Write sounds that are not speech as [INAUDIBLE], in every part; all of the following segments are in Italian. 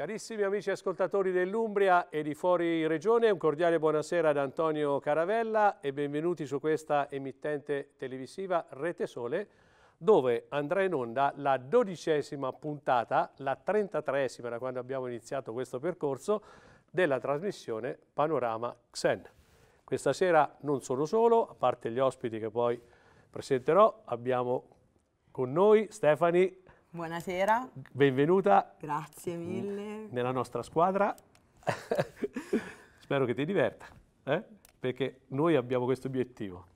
Carissimi amici ascoltatori dell'Umbria e di fuori regione, un cordiale buonasera ad Antonio Caravella e benvenuti su questa emittente televisiva Rete Sole, dove andrà in onda la dodicesima puntata, la trentatreesima da quando abbiamo iniziato questo percorso, della trasmissione Panorama Xen. Questa sera non sono solo, a parte gli ospiti che poi presenterò, abbiamo con noi Stefani Buonasera. Benvenuta. Grazie mille. Nella nostra squadra. Spero che ti diverta, eh? perché noi abbiamo questo obiettivo,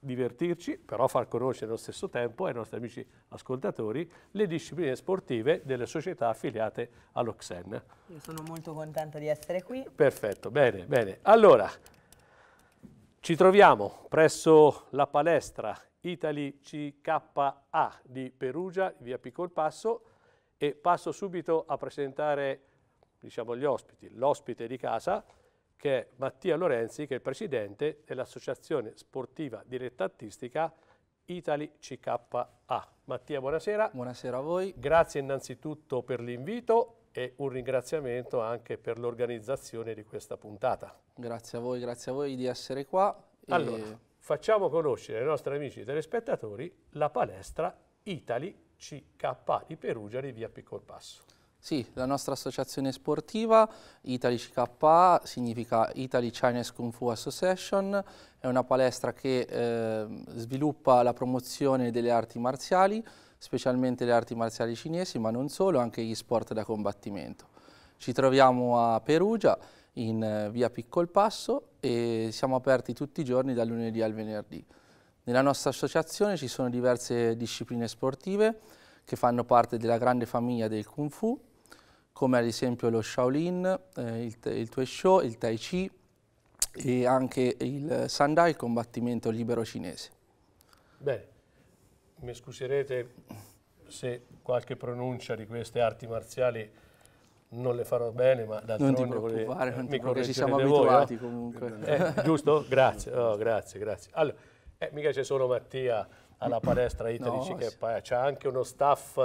divertirci, però far conoscere allo stesso tempo ai nostri amici ascoltatori le discipline sportive delle società affiliate all'Oxen. Io sono molto contenta di essere qui. Perfetto, bene, bene. Allora, ci troviamo presso la palestra Italy CKA di Perugia, via Piccol Passo, e passo subito a presentare diciamo, gli ospiti. L'ospite di casa che è Mattia Lorenzi, che è il presidente dell'associazione sportiva diretta artistica Italy CKA. Mattia, buonasera. Buonasera a voi. Grazie innanzitutto per l'invito e un ringraziamento anche per l'organizzazione di questa puntata. Grazie a voi, grazie a voi di essere qua. Allora, facciamo conoscere ai nostri amici telespettatori la palestra Italy CK di Perugia di via Piccolpasso. Sì, la nostra associazione sportiva, Italy CK, significa Italy Chinese Kung Fu Association, è una palestra che eh, sviluppa la promozione delle arti marziali, specialmente le arti marziali cinesi, ma non solo, anche gli sport da combattimento. Ci troviamo a Perugia in eh, via Piccol Passo e siamo aperti tutti i giorni dal lunedì al venerdì. Nella nostra associazione ci sono diverse discipline sportive che fanno parte della grande famiglia del Kung Fu, come ad esempio lo Shaolin, eh, il, il Tue Show, il Tai Chi e anche il Sandai, il combattimento libero cinese. Bene, mi scuserete se qualche pronuncia di queste arti marziali non le farò bene, ma d'altronde non ti preoccupare, non ti preoccupare, ci siamo abituati voi, eh? comunque. Eh, giusto? Grazie, oh, grazie, grazie. Allora, eh, mica c'è solo Mattia alla palestra Italici no, che c'è anche uno staff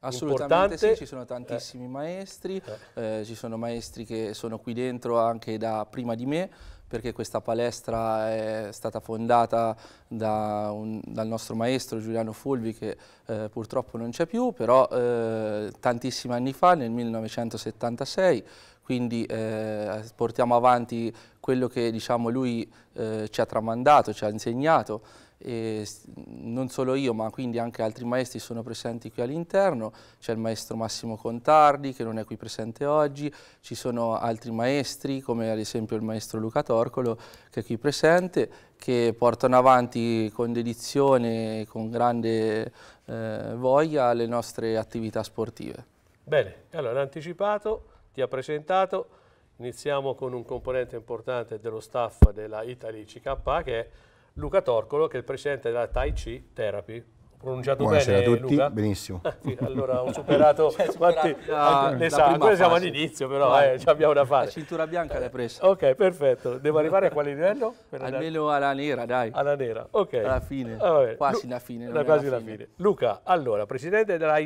Assolutamente importante. sì, ci sono eh. tantissimi eh. maestri, eh, ci sono maestri che sono qui dentro anche da prima di me, perché questa palestra è stata fondata da un, dal nostro maestro Giuliano Fulvi che eh, purtroppo non c'è più, però eh, tantissimi anni fa, nel 1976, quindi eh, portiamo avanti quello che diciamo, lui eh, ci ha tramandato, ci ha insegnato e non solo io ma quindi anche altri maestri sono presenti qui all'interno, c'è il maestro Massimo Contardi che non è qui presente oggi, ci sono altri maestri come ad esempio il maestro Luca Torcolo che è qui presente, che portano avanti con dedizione e con grande eh, voglia le nostre attività sportive. Bene, allora anticipato, ti ha presentato, iniziamo con un componente importante dello staff della Italy CKA che è Luca Torcolo, che è il presidente della Tai Chi Therapy. Pronunciato Buonasera bene, a tutti, Luca? benissimo. Ah, allora ho superato, cioè, [LAUGHS] quanti, la, eh, la ancora siamo all'inizio, però eh, abbiamo da fare. La cintura bianca l'hai presa. Ok, perfetto. Devo arrivare a quale livello? Almeno alla nera, dai. Alla nera, ok. Alla fine, ah, quasi la fine. La quasi la fine. fine. Luca, allora, presidente della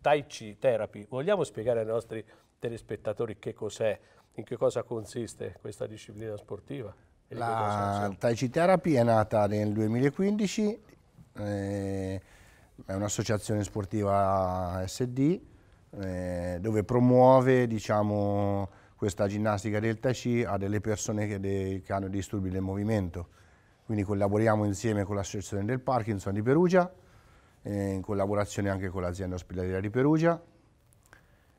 Tai Chi Therapy, vogliamo spiegare ai nostri telespettatori che cos'è, in che cosa consiste questa disciplina sportiva? La Taichi Therapy è nata nel 2015, eh, è un'associazione sportiva SD eh, dove promuove diciamo, questa ginnastica del Tai Chi a delle persone che, de, che hanno disturbi del movimento. Quindi collaboriamo insieme con l'Associazione del Parkinson di Perugia, eh, in collaborazione anche con l'azienda ospedaliera di Perugia,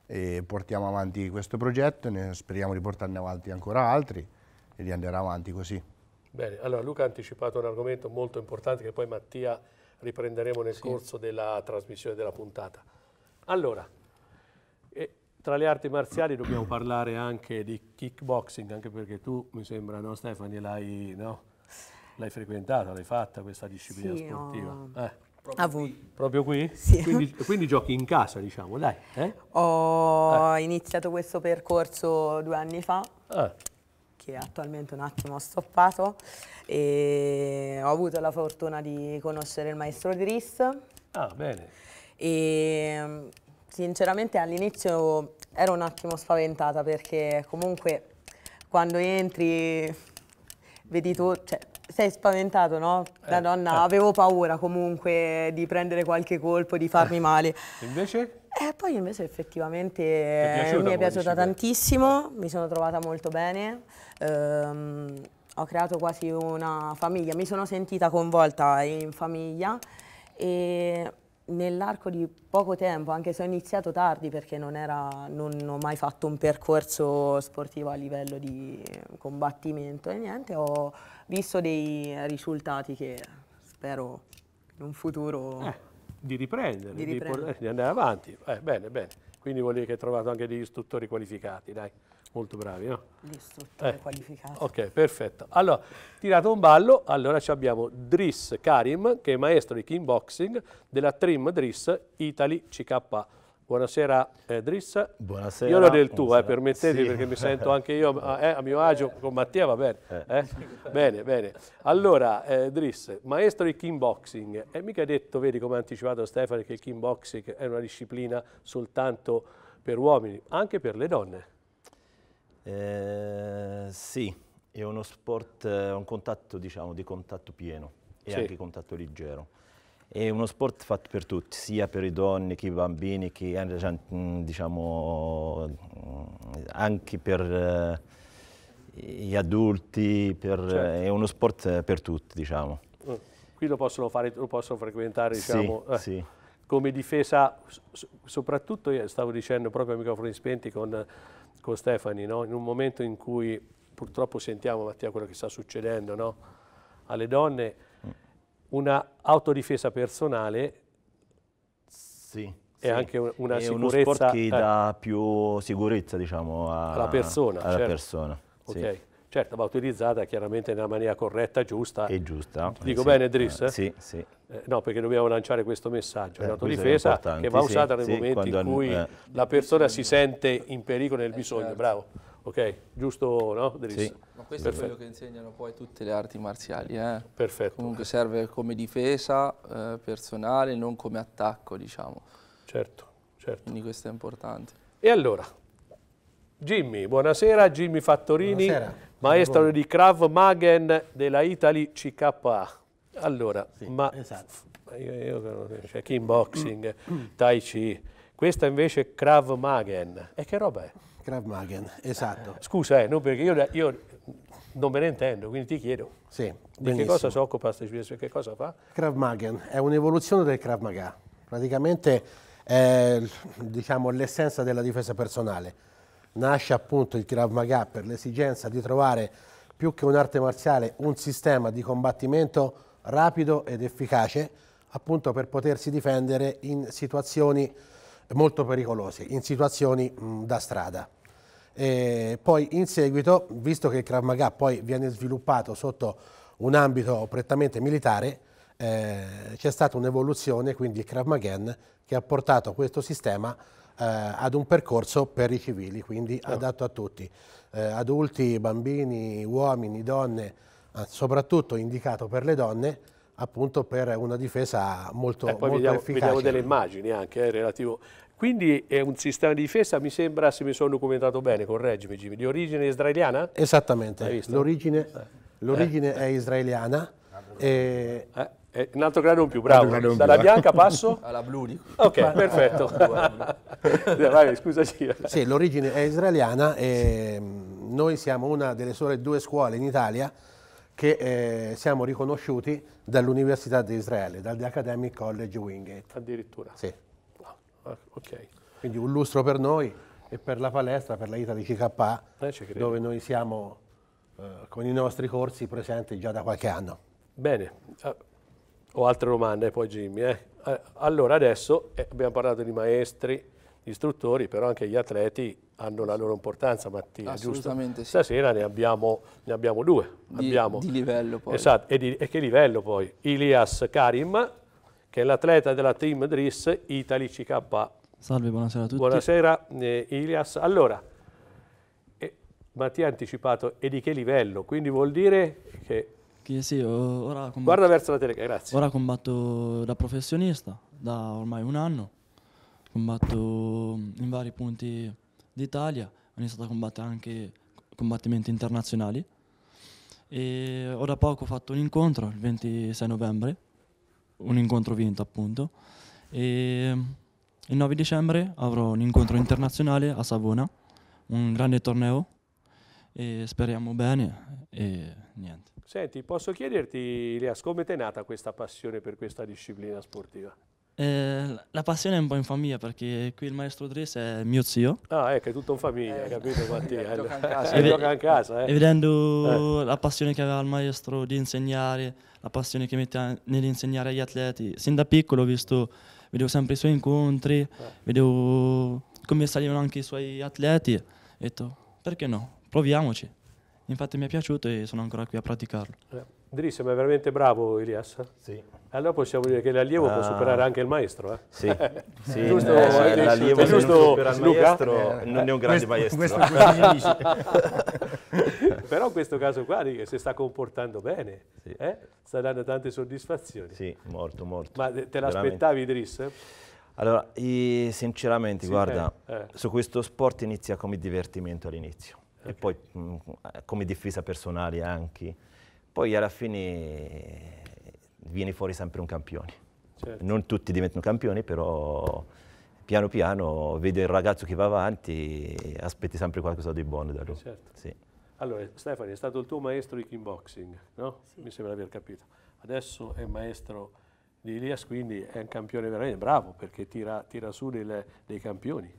e portiamo avanti questo progetto, ne speriamo di portarne avanti ancora altri e di andare avanti così. Bene, allora Luca ha anticipato un argomento molto importante che poi Mattia riprenderemo nel sì. corso della trasmissione della puntata. Allora, eh, tra le arti marziali dobbiamo parlare anche di kickboxing, anche perché tu, mi sembra, no Stefani, l'hai no? frequentata, l'hai fatta questa disciplina sì, sportiva. Ho... Eh. Proprio, qui. Proprio qui? Sì. Quindi, quindi, giochi in casa, diciamo, dai. Eh? Ho eh. iniziato questo percorso due anni fa. Eh che attualmente un attimo ho stoppato e ho avuto la fortuna di conoscere il maestro Dris. Ah, bene. E sinceramente all'inizio ero un attimo spaventata perché comunque quando entri vedi tu, cioè, sei spaventato, no? La eh, donna, eh. Certo. avevo paura comunque di prendere qualche colpo, di farmi eh. male. Invece? Eh, poi invece effettivamente è eh, mi è piaciuta tantissimo, mi sono trovata molto bene, ehm, ho creato quasi una famiglia, mi sono sentita coinvolta in famiglia e nell'arco di poco tempo, anche se ho iniziato tardi perché non, era, non, ho mai fatto un percorso sportivo a livello di combattimento e niente, ho visto dei risultati che spero in un futuro... Eh di riprendere, di, riprendere. Di, di, andare avanti. Eh, bene, bene. Quindi vuol dire che hai trovato anche degli istruttori qualificati, dai, molto bravi, no? Gli istruttori eh. qualificati. Ok, perfetto. Allora, tirato un ballo, allora abbiamo Driss Karim, che è maestro di kickboxing della Trim Driss Italy CKA. Buonasera eh, Drissa. Buonasera. Io lo del tuo, eh, permettete sì. perché mi sento anche io eh, a mio agio eh. con Mattia, va bene. Eh. eh. bene, bene. Allora, eh, Driss, maestro di kickboxing, è mica detto, vedi come ha anticipato Stefano, che il kickboxing è una disciplina soltanto per uomini, anche per le donne? Eh, sì, è uno sport, è un contatto, diciamo, di contatto pieno e sì. anche contatto leggero. È uno sport fatto per tutti, sia per i donne che i bambini, che cioè, mm, diciamo, mm, anche per eh, gli adulti, per, certo. è uno sport per tutti. Diciamo. Mm. Qui lo possono, fare, lo possono frequentare diciamo, sì, eh, sì. come difesa, soprattutto stavo dicendo proprio a microfoni spenti con, con Stefani, no? in un momento in cui purtroppo sentiamo Mattia quello che sta succedendo no? alle donne, una autodifesa personale sì, è sì. anche una, è sicurezza. È uno sport che eh. dà più sicurezza, diciamo, a, alla persona. Alla certo. persona okay. Certo, va utilizzata chiaramente nella maniera corretta, giusta. E giusta. Dico sì. bene, Driss? Eh, sì, sì. Eh, no, perché dobbiamo lanciare questo messaggio. Eh, è eh, un'autodifesa che va usata nel momento in cui eh. la persona si sente in pericolo nel bisogno. Certo. Bravo. Ok, giusto, no? Sì. Ma questo Perfetto. è quello che insegnano poi tutte le arti marziali, eh? Perfetto. Comunque serve come difesa eh, personale, non come attacco, diciamo. Certo, certo. Quindi questo è importante. E allora, Jimmy, buonasera, Jimmy Fattorini, buonasera. maestro buonasera. di Krav Magen della Italy CKA. Allora, sì, ma esatto. io, io, cioè, kickboxing, tai chi, questa invece è Krav Magen, e che roba è? Krav Magen, esatto. Scusa, eh, no, perché io, io, non me ne intendo, quindi ti chiedo. Sì, Di che cosa si occupa questo giudizio? Che cosa fa? Krav Magen è un'evoluzione del Krav Maga. Praticamente è diciamo, l'essenza della difesa personale. Nasce appunto il Krav Maga per l'esigenza di trovare più che un'arte marziale un sistema di combattimento rapido ed efficace appunto per potersi difendere in situazioni molto pericolose in situazioni mh, da strada. E poi in seguito, visto che il Krav Maga poi viene sviluppato sotto un ambito prettamente militare, eh, c'è stata un'evoluzione, quindi il Krav Maga che ha portato questo sistema eh, ad un percorso per i civili, quindi oh. adatto a tutti, eh, adulti, bambini, uomini, donne, soprattutto indicato per le donne, appunto per una difesa molto, eh, poi molto vediamo, efficace. Vediamo delle immagini anche eh, relativo. Quindi è un sistema di difesa, mi sembra, se mi sono documentato bene, correggimi Jimmy, di origine israeliana? Esattamente, eh. l'origine, eh. è israeliana. E... Eh. Eh, eh, un altro grado in più, bravo. Dalla più. bianca passo? [LAUGHS] Alla blu. Dico. Ok, perfetto. [LAUGHS] Vai, scusaci. Sì, l'origine è israeliana e sì. Mm, noi siamo una delle sole due scuole in Italia che eh, siamo riconosciuti dall'Università di Israele, dal The Academic College Wingate. Addirittura? Sì. Ah, ok. Quindi un lustro per noi e per la palestra, per la ITA di CK, eh, dove noi siamo eh, con i nostri corsi presenti già da qualche anno. Bene, ah, ho altre domande poi Jimmy. Eh. Eh, allora adesso eh, abbiamo parlato di maestri, di istruttori, però anche gli atleti hanno la loro importanza Mattia, Assolutamente giusto? sì. Stasera ne abbiamo, ne abbiamo due. Di, abbiamo, di, livello poi. Esatto, e, di, e che livello poi? Ilias Karim, che è l'atleta della Team Driss Italy CK. Salve, buonasera a tutti. Buonasera eh, Ilias. Allora, eh, Mattia ha anticipato, e di che livello? Quindi vuol dire che... che sì, ora combatto, Guarda verso la telecamera, grazie. Ora combatto da professionista, da ormai un anno. Combatto in vari punti d'Italia, ho iniziato a combattere anche combattimenti internazionali e ho da poco fatto un incontro, il 26 novembre, un incontro vinto appunto, e il 9 dicembre avrò un incontro internazionale a Savona, un grande torneo e speriamo bene e niente. Senti, posso chiederti, Ilias, come ti è nata questa passione per questa disciplina sportiva? Eh, la passione è un po' in famiglia perché qui il maestro Dres è mio zio. Ah, ecco, è tutto in famiglia, eh, capito eh, Mattia? Eh, gioca casa, e gioca in [LAUGHS] casa. Eh. E vedendo eh. la passione che aveva il maestro di insegnare, la passione che mette nell'insegnare agli atleti, sin da piccolo ho visto, vedevo sempre i suoi incontri, eh. vedevo come salivano anche i suoi atleti. Ho detto, perché no? Proviamoci. Infatti mi è piaciuto e sono ancora qui a praticarlo. Dri, ma veramente bravo Ilias? Sì. Eh, allora possiamo dire che l'allievo ah. può superare anche il maestro. Eh? Sì, [LAUGHS] sì giusto, eh, eh cioè, l'allievo è giusto, non Luca? Maestro, eh, non è un grande questo, maestro. Questo [LAUGHS] Però in questo caso qua si sta comportando bene, sì. eh? sta dando tante soddisfazioni. Sì, molto, molto. Ma te l'aspettavi Driss? Allora, sinceramente, sì, guarda, eh. su questo sport inizia come divertimento all'inizio okay. e poi mh, mm, come difesa personale anche poi alla fine eh, vieni fuori sempre un campione. Certo. Non tutti diventano campioni, però piano piano vede il ragazzo che va avanti e aspetti sempre qualcosa di buono da lui. Certo. Sì. Allora, Stefani, è stato il tuo maestro di kickboxing, no? Sì. Mi sembra di aver capito. Adesso è maestro di Ilias, quindi è un campione veramente bravo perché tira, tira su delle, dei campioni.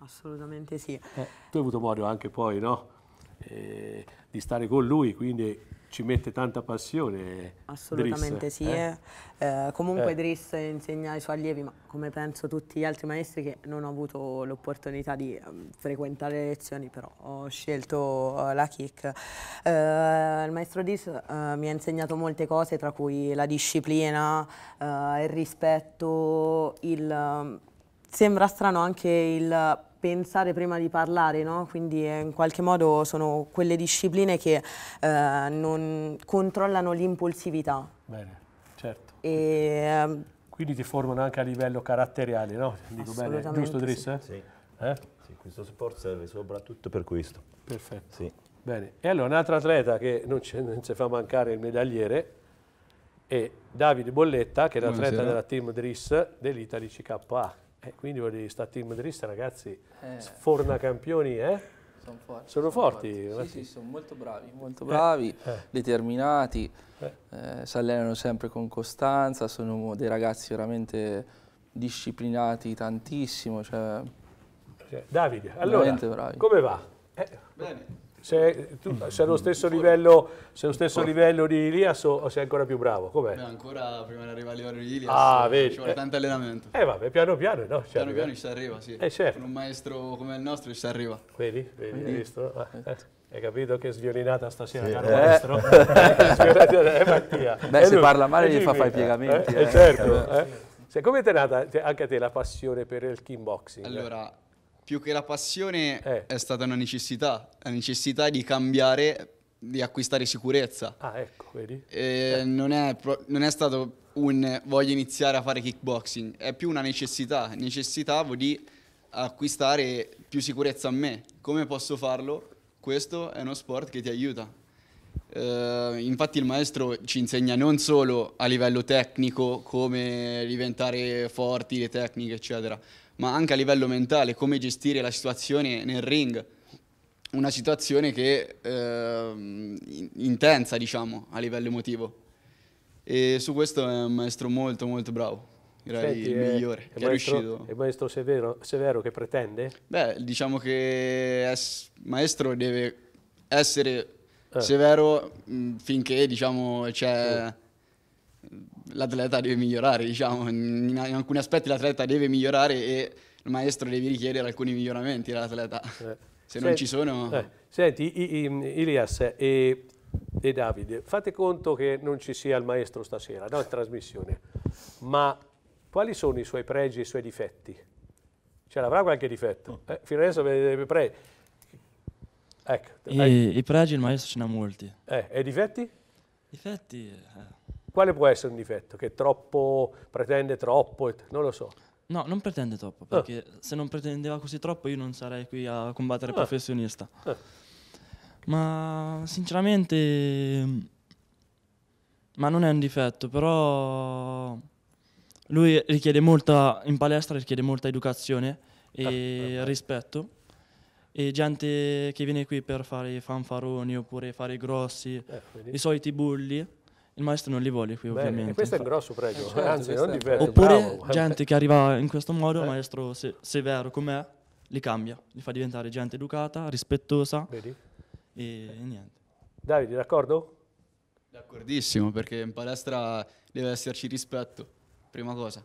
Assolutamente sì. Eh, tu hai avuto modo anche poi, no? eh, di stare con lui, quindi ci mette tanta passione. Eh, Assolutamente Driss, sì. Eh. eh? Eh, comunque eh. Driss insegna ai suoi allievi, ma come penso tutti gli altri maestri che non ho avuto l'opportunità di ehm, frequentare le lezioni, però ho scelto eh, la kick. Uh, il maestro Driss uh, mi ha insegnato molte cose, tra cui la disciplina, il rispetto, il... Ehm, Sembra strano anche il pensare prima di parlare, no? quindi eh, in qualche modo sono quelle discipline che eh, non controllano l'impulsività. Bene, certo. E, ehm, quindi ti formano anche a livello caratteriale, no? Dico bene, giusto Driss? Sì. Sì. Eh? sì. questo sport serve soprattutto per questo. Perfetto. Sì. Bene, e allora un altro atleta che non, ci fa mancare il medagliere è Davide Bolletta, che è l'atleta della team Driss dell'Italy CKA. Eh, quindi voglio dire, sta team Drissa, ragazzi, eh. sforna campioni, eh? Sono forti. Sono, sono forti. forti. Sì, sì, sono molto bravi, molto eh. bravi, eh. determinati, eh. Eh, si allenano sempre con costanza, sono dei ragazzi veramente disciplinati tantissimo. Cioè, Davide, allora, come va? Bene. Se, tu, mm. sei allo stesso, livello, sei allo stesso livello, di Ilias o sei ancora più bravo? Com'è? No, ancora prima di arrivare al livello di Ilias ah, vedi, ci vuole eh, tanto allenamento. Eh vabbè, piano piano, no? Ci piano arriva. piano ci si arriva, sì. Eh, certo. Con un maestro come il nostro ci si arriva. Vedi, vedi, hai visto? Eh. Eh, eh. Hai capito che sviolinata stasera, sì, caro eh. maestro? [LAUGHS] eh, Mattia. Beh, se lui, parla male gli fa fare i piegamenti. Eh, certo. Come ti è nata cioè, anche a te la passione per il kickboxing? Allora, più che la passione eh. è stata una necessità, la necessità di cambiare, di acquistare sicurezza. Ah, ecco, vedi? Eh. Non, è non, è stato un voglio iniziare a fare kickboxing, è più una necessità, necessitavo di acquistare più sicurezza a me. Come posso farlo? Questo è uno sport che ti aiuta. Uh, infatti il maestro ci insegna non solo a livello tecnico come diventare forti, le tecniche, eccetera, ma anche a livello mentale, come gestire la situazione nel ring. Una situazione che eh, intensa, diciamo, a livello emotivo. E su questo è un maestro molto molto bravo. Direi Senti, il eh, migliore è, che è, maestro, è riuscito. È maestro severo, severo che pretende? Beh, diciamo che es, maestro deve essere eh. severo mh, mm, finché diciamo c'è. Sì l'atleta deve migliorare, diciamo, in, in alcuni aspetti l'atleta deve migliorare e il maestro deve richiedere alcuni miglioramenti dall'atleta. Eh. Se senti, non ci sono... Eh. Senti, I, I, Ilias e, e, Davide, fate conto che non ci sia il maestro stasera, no, in trasmissione, ma quali sono i suoi pregi e i suoi difetti? Ce l'avrà qualche difetto? Oh. Eh, fino adesso avete pregi. Ecco. I, I, pregi il maestro ce n'ha molti. Eh, e i difetti? I Difetti... Eh. Quale può essere un difetto? Che troppo pretende troppo? Non lo so. No, non pretende troppo, ah. perché ah. se non pretendeva così troppo io non sarei qui a combattere ah. professionista. Ah. Ma sinceramente... Ma non è un difetto, però... Lui richiede molta, in palestra richiede molta educazione e ah, rispetto. E gente che viene qui per fare i fanfaroni oppure fare i grossi, eh, i soliti bulli il maestro non li vuole qui, Bene, ovviamente. E questo è un grosso pregio, certo, anzi, non diverso. Oppure bravo. Eh. gente che arriva in questo modo, il eh. maestro se, severo com'è, li cambia, li fa diventare gente educata, rispettosa. Vedi? E, e niente. Davide, d'accordo? D'accordissimo, perché in palestra deve esserci rispetto, prima cosa.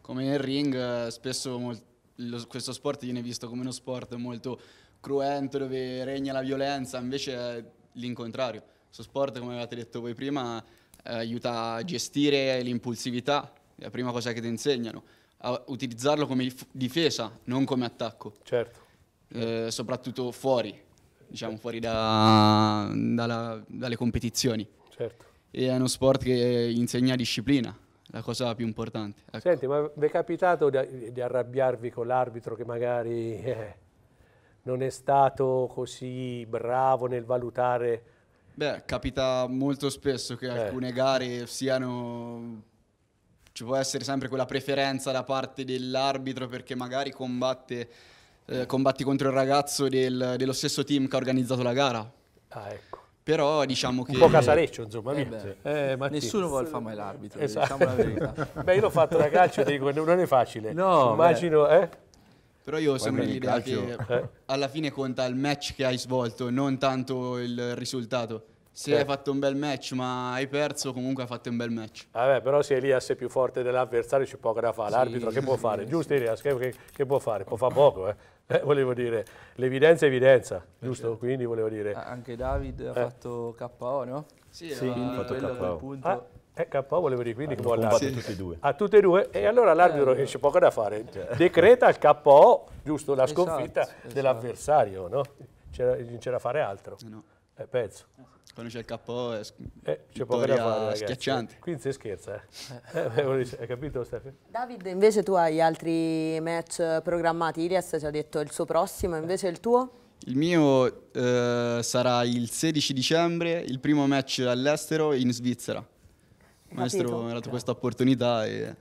Come nel ring, eh, spesso molt- lo, questo sport viene visto come uno sport molto cruento dove regna la violenza, invece è l'incontrario. Questo sport, come avete detto voi prima, eh, aiuta a gestire l'impulsività, è la prima cosa che ti insegnano, a utilizzarlo come difesa, non come attacco. Certo. Eh, soprattutto fuori, diciamo fuori da, dalla, dalle competizioni. Certo. E è uno sport che insegna disciplina, la cosa più importante. Ecco. Senti, ma vi è capitato di, di arrabbiarvi con l'arbitro che magari eh, non è stato così bravo nel valutare Beh, capita molto spesso che eh. alcune gare siano... Ci può essere sempre quella preferenza da parte dell'arbitro perché magari combatte, eh, combatti contro il ragazzo del, dello stesso team che ha organizzato la gara. Ah, ecco. Però diciamo che... Un po' casareccio, insomma. Eh beh, eh, nessuno vuole fare mai l'arbitro, esatto. diciamo la verità. [LAUGHS] beh, io l'ho fatto da calcio, e dico, non è facile. No, immagino... Beh. Eh? Però io ho sempre l'idea che eh. alla fine conta il match che hai svolto, non tanto il risultato. Se eh. hai fatto un bel match ma hai perso, comunque hai fatto un bel match. Vabbè, però se Elias è più forte dell'avversario c'è poco da fare. Sì, L'arbitro che può fare? Sì. Giusto Elias, che, che, può fare? Può fare poco, eh. [LAUGHS] Eh, volevo dire, l'evidenza è evidenza, eh, giusto? Certo. Quindi volevo dire... Anche David ha eh. fatto KO, no? Sì, sì ha eh, fatto KO. Punto. Ah, eh, KO volevo dire quindi ah, che vuole a tutti e due. A tutte e due e allora l'arbitro eh, c'è poco da fare. Decreta il KO, giusto, la sconfitta esatto, esatto. dell'avversario, no? c'era da fare altro. No. Eh, penso. Quando c'è il KO è, eh, c'è poco da fare, schiacciante. Quindi si scherza, eh. eh. eh hai capito Stefano? David, invece tu hai altri match programmati, Ilias ci ha detto il suo prossimo, invece il tuo? Il mio eh, sarà il 16 dicembre, il primo match all'estero in Svizzera maestro mi ha dato questa opportunità e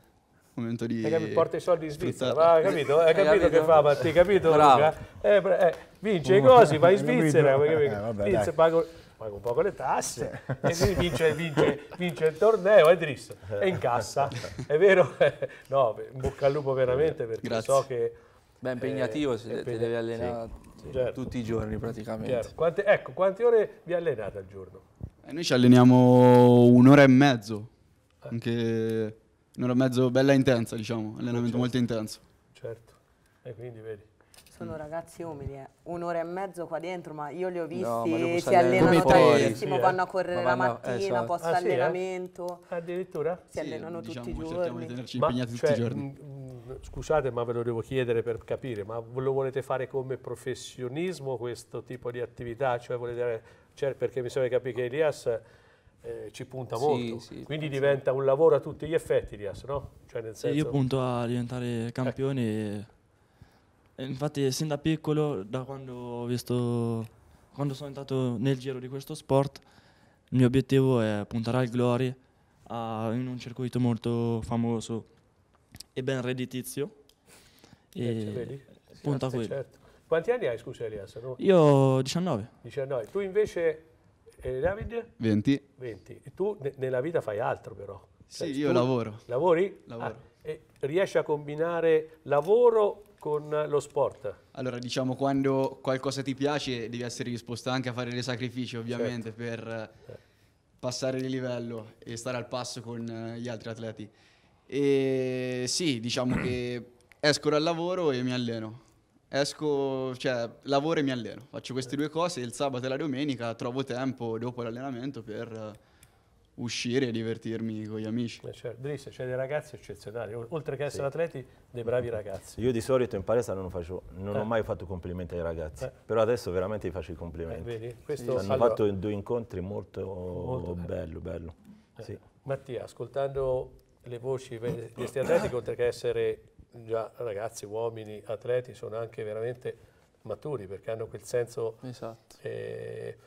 momento di... Hai capito? Porta i soldi in Svizzera, ma hai capito? Hai capito, hai capito che fa Matti, capito Bravo. Eh, eh, vince i cosi, vai in [LAUGHS] Svizzera, eh, vabbè, pago, pago, un po' con le tasse, [LAUGHS] e vince, vince, vince, il torneo, è triste è in cassa, è vero? [LAUGHS] No, bocca al lupo veramente perché Grazie. so che... Beh, impegnativo, eh, se impegn... devi allenare sì, Certo. tutti i giorni praticamente. Certo. Quante, ecco, quante ore vi allenate al giorno? Eh, noi ci alleniamo un'ora e mezzo anche un'ora e mezzo bella intensa, diciamo, allenamento certo. molto intenso. Certo, e quindi vedi. Sono ragazzi umili, eh. un'ora e mezzo qua dentro, ma io li ho visti, no, si allenano tantissimo, sì, vanno eh. a correre ma la mattina, esatto. post ah, allenamento. Sì, eh? Addirittura? Si sì, allenano diciamo, tutti i diciamo, giorni. Di ma, tutti cioè, i giorni. Mm, scusate, ma ve lo devo chiedere per capire, ma lo volete fare come professionismo questo tipo di attività? Cioè, volete, cioè perché mi sembra di capire che Elias eh, ci punta molto. Sì, Quindi diventa un lavoro a tutti gli effetti, Dias, no? Cioè senso... Io punto a diventare campione. Eh. E, infatti, sin da piccolo, da quando ho visto, quando sono entrato nel giro di questo sport, il mio obiettivo è puntare al glory a, in un circuito molto famoso e ben redditizio. Eh, e punta a certo, quello. Certo. Quanti anni hai, scusa Elias? No? Io 19. 19. Tu invece e David? 20. 20. E tu ne, nella vita fai altro però. Cioè, sì, io lavoro. Lavori? Lavoro. Ah, e riesci a combinare lavoro con lo sport? Allora, diciamo, quando qualcosa ti piace devi essere disposto anche a fare dei sacrifici, ovviamente, certo. per eh. passare di livello e stare al passo con eh, gli altri atleti. E sì, diciamo che esco dal lavoro e mi alleno esco, cioè lavoro e mi alleno, faccio queste due cose il sabato e la domenica trovo tempo dopo l'allenamento per eh, uscire e divertirmi con gli amici. Eh certo. Driss, c'è cioè dei ragazzi eccezionali, oltre che essere sì. atleti, dei bravi ragazzi. Io di solito in palestra non, faccio, non eh. ho mai fatto complimenti ai ragazzi, eh. però adesso veramente gli faccio i complimenti. Eh, Questo... sì. Hanno allora... fatto due incontri molto, molto bello, bello. bello. Eh. Sì. Mattia, ascoltando le voci di questi atleti, oltre che essere già ragazzi, uomini, atleti sono anche veramente maturi perché hanno quel senso esatto. eh,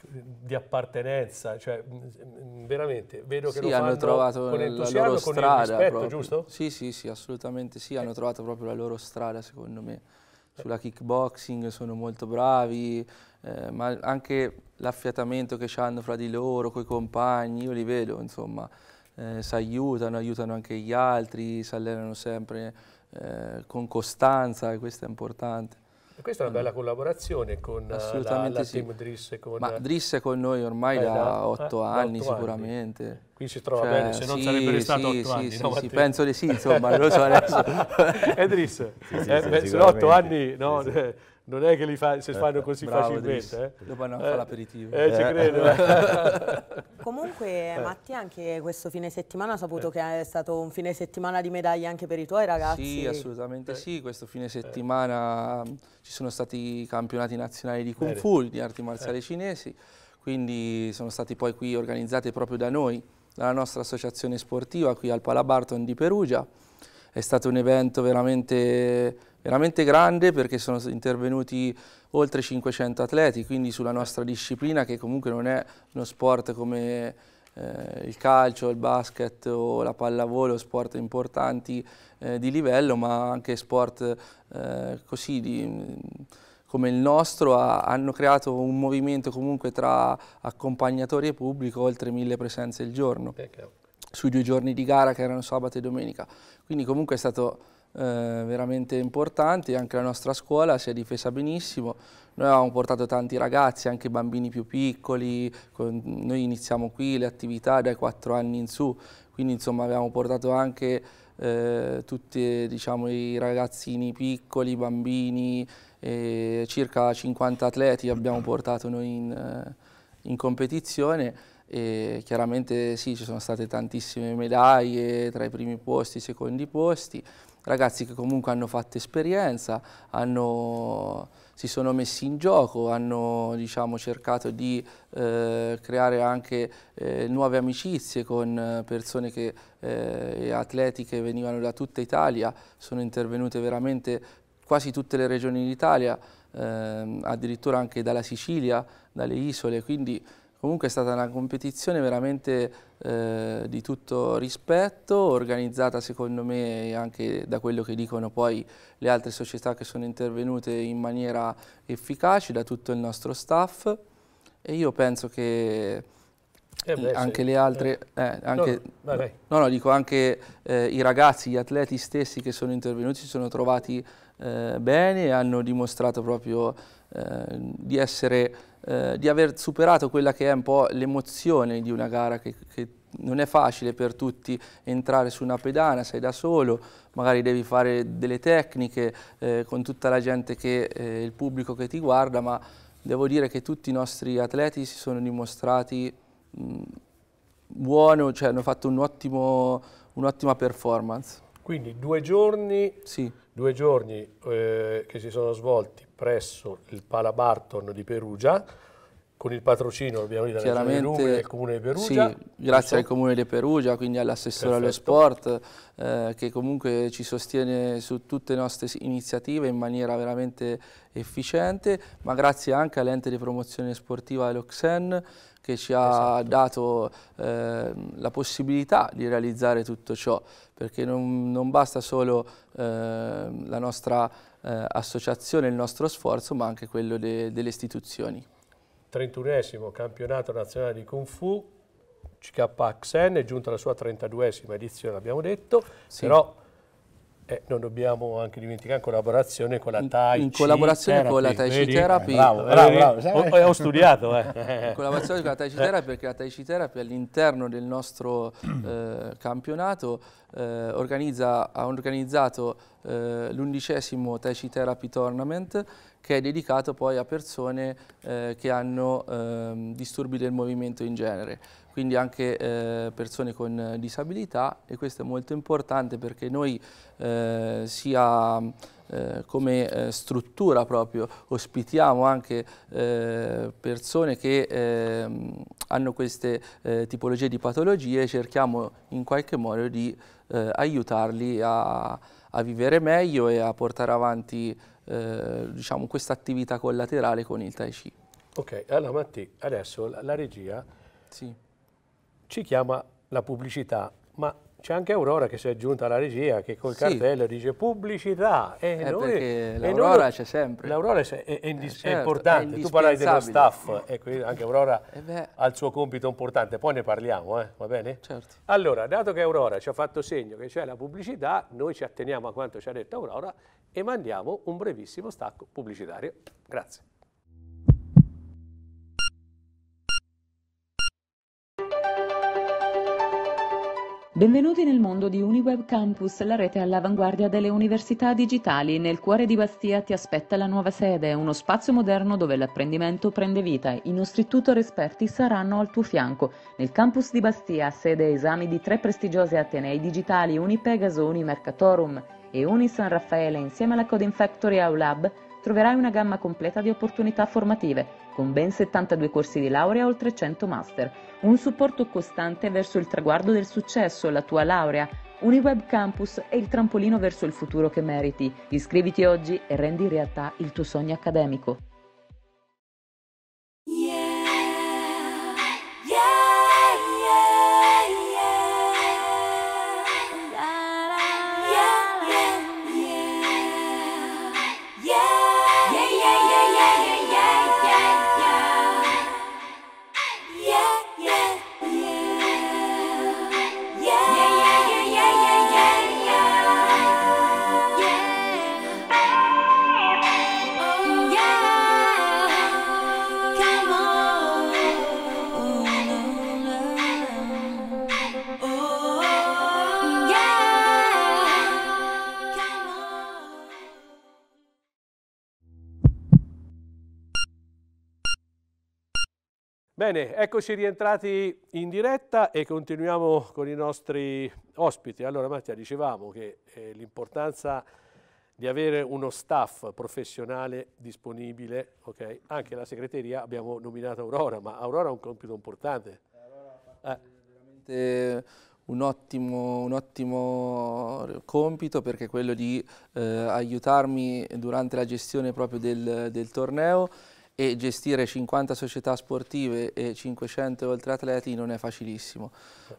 di appartenenza, cioè mm, mm, veramente vedo che sì, lo hanno trovato con la loro strada, con rispetto, proprio. giusto? Sì, sì, sì, assolutamente sì, eh. hanno trovato proprio la loro strada secondo me. Sulla kickboxing sono molto bravi, eh, ma anche l'affiatamento che hanno fra di loro, coi compagni, io li vedo, insomma, eh, si aiutano, aiutano anche gli altri, si allenano sempre eh, con costanza e questo è importante. E questa è una bella collaborazione con eh, la, la sì. team Driss. Con... Ma Driss è con noi ormai da otto eh, anni sicuramente. Anni. Qui si trova cioè, bene, se non sì, sarebbe stato sì, anni. Sì, no, sì, penso di sì, insomma, lo so [LAUGHS] adesso. è eh, Driss, eh, otto anni no, non è che li fa, si eh, fanno eh, così Bravo, facilmente. Eh? Dopo andiamo eh, a fare l'aperitivo. Eh, ci eh. credo. [LAUGHS] Comunque, Matti, anche questo fine settimana ha saputo che è stato un fine settimana di medaglie anche per i tuoi ragazzi. Sì, assolutamente sì. Questo fine settimana mm, ci sono stati i campionati nazionali di Kung Fu, di arti marziali cinesi, quindi sono stati poi qui organizzati proprio da noi, dalla nostra associazione sportiva qui al Palabarton di Perugia. È stato un evento veramente veramente grande perché sono intervenuti oltre 500 atleti, quindi sulla nostra disciplina che comunque non è uno sport come eh, il calcio, il basket o la pallavolo, sport importanti eh, di livello, ma anche sport eh, così di, come il nostro ha, hanno creato un movimento comunque tra accompagnatori e pubblico, oltre mille presenze al giorno, sui due giorni di gara che erano sabato e domenica. Quindi comunque è stato eh, veramente importanti, anche la nostra scuola si è difesa benissimo, noi avevamo portato tanti ragazzi, anche bambini più piccoli, con, noi iniziamo qui le attività dai 4 anni in su, quindi insomma abbiamo portato anche eh, tutti diciamo, i ragazzini piccoli, bambini, eh, circa 50 atleti abbiamo portato noi in, eh, in competizione e chiaramente sì, ci sono state tantissime medaglie tra i primi posti e i secondi posti, ragazzi che comunque hanno fatto esperienza, hanno, si sono messi in gioco, hanno diciamo, cercato di eh, creare anche eh, nuove amicizie con eh, persone che, eh, atleti che venivano da tutta Italia, sono intervenute veramente quasi tutte le regioni d'Italia, ehm, addirittura anche dalla Sicilia, dalle isole, quindi Comunque è stata una competizione veramente eh, di tutto rispetto, organizzata secondo me anche da quello che dicono poi le altre società che sono intervenute in maniera efficace, da tutto il nostro staff e io penso che eh beh, anche sì. le altre, eh. eh, anche, no, no, no, dico anche eh, i ragazzi, gli atleti stessi che sono intervenuti si sono trovati eh, bene e hanno dimostrato proprio di essere eh, di aver superato quella che è un po' l'emozione di una gara che, che non è facile per tutti entrare su una pedana, sei da solo, magari devi fare delle tecniche eh, con tutta la gente che eh, il pubblico che ti guarda, ma devo dire che tutti i nostri atleti si sono dimostrati mh, mm, buoni, cioè hanno fatto un'ottima performance. Quindi due giorni, sì. due giorni eh, che si sono svolti presso il Pala Barton di Perugia, con il patrocinio ovviamente della Regione del Comune di Perugia. Sì, grazie so. al Comune di Perugia, quindi all'assessore allo sport eh, che comunque ci sostiene su tutte le nostre iniziative in maniera veramente efficiente, ma grazie anche all'ente di promozione sportiva dell'Oxen che ci ha esatto. dato eh, la possibilità di realizzare tutto ciò, perché non, non basta solo eh, la nostra eh, associazione il nostro sforzo, ma anche quello de delle istituzioni. 31 esimo campionato nazionale di Kung Fu, CK Xen è giunta alla sua 32esima edizione, abbiamo detto, sì. però eh, non dobbiamo anche dimenticare in collaborazione con la Tai In collaborazione con la Tai Chi Therapy. bravo, bravo, bravo. Ho, ho, studiato. Eh. In collaborazione con la Tai Chi Therapy perché la Tai Chi Therapy all'interno del nostro eh, campionato eh, organizza, ha organizzato eh, l'undicesimo Tai Chi Therapy Tournament che è dedicato poi a persone che hanno ehm, disturbi del movimento in genere quindi anche eh, persone con eh, disabilità e questo è molto importante perché noi eh, sia eh, come eh, struttura proprio ospitiamo anche eh, persone che ehm, hanno queste tipologie di patologie e cerchiamo in qualche modo di aiutarli a, a, vivere meglio e a portare avanti diciamo, questa attività collaterale con il Tai Chi. Ok, allora Matti, adesso la, la regia sì ci chiama la pubblicità, ma c'è anche Aurora che si è aggiunta alla regia che col sì. cartello dice pubblicità. E eh, noi, perché l'Aurora c'è sempre. L'Aurora è, è, è, eh, certo, è, importante, tu parlavi dello staff eh, e anche Aurora eh ha il suo compito importante, poi ne parliamo, eh, va bene? Certo. Allora, dato che Aurora ci ha fatto segno che c'è la pubblicità, noi ci atteniamo a quanto ci ha detto Aurora e mandiamo un brevissimo stacco pubblicitario. Grazie. Benvenuti nel mondo di Uniweb Campus, la rete all'avanguardia delle università digitali. Nel cuore di Bastia ti aspetta la nuova sede, uno spazio moderno dove l'apprendimento prende vita. I nostri tutor esperti saranno al tuo fianco. Nel campus di Bastia, sede esami di tre prestigiosi atenei digitali Unipegaso, Unimercatorum e Uni San Raffaele insieme alla Coding Factory Aulab, troverai una gamma completa di opportunità formative, con ben 72 corsi di laurea e oltre 100 master, un supporto costante verso il traguardo del successo, la tua laurea, Uniweb Campus è il trampolino verso il futuro che meriti. Iscriviti oggi e rendi realtà il tuo sogno accademico. Bene, eccoci rientrati in diretta e continuiamo con i nostri ospiti. Allora Mattia, dicevamo che eh, l'importanza di avere uno staff professionale disponibile, ok? anche la segreteria abbiamo nominato Aurora, ma Aurora ha un compito importante. Eh, Aurora eh. veramente un ottimo, un ottimo, compito perché è quello di eh, aiutarmi durante la gestione proprio del, del torneo e gestire 50 società sportive e 500 oltre atleti non è facilissimo,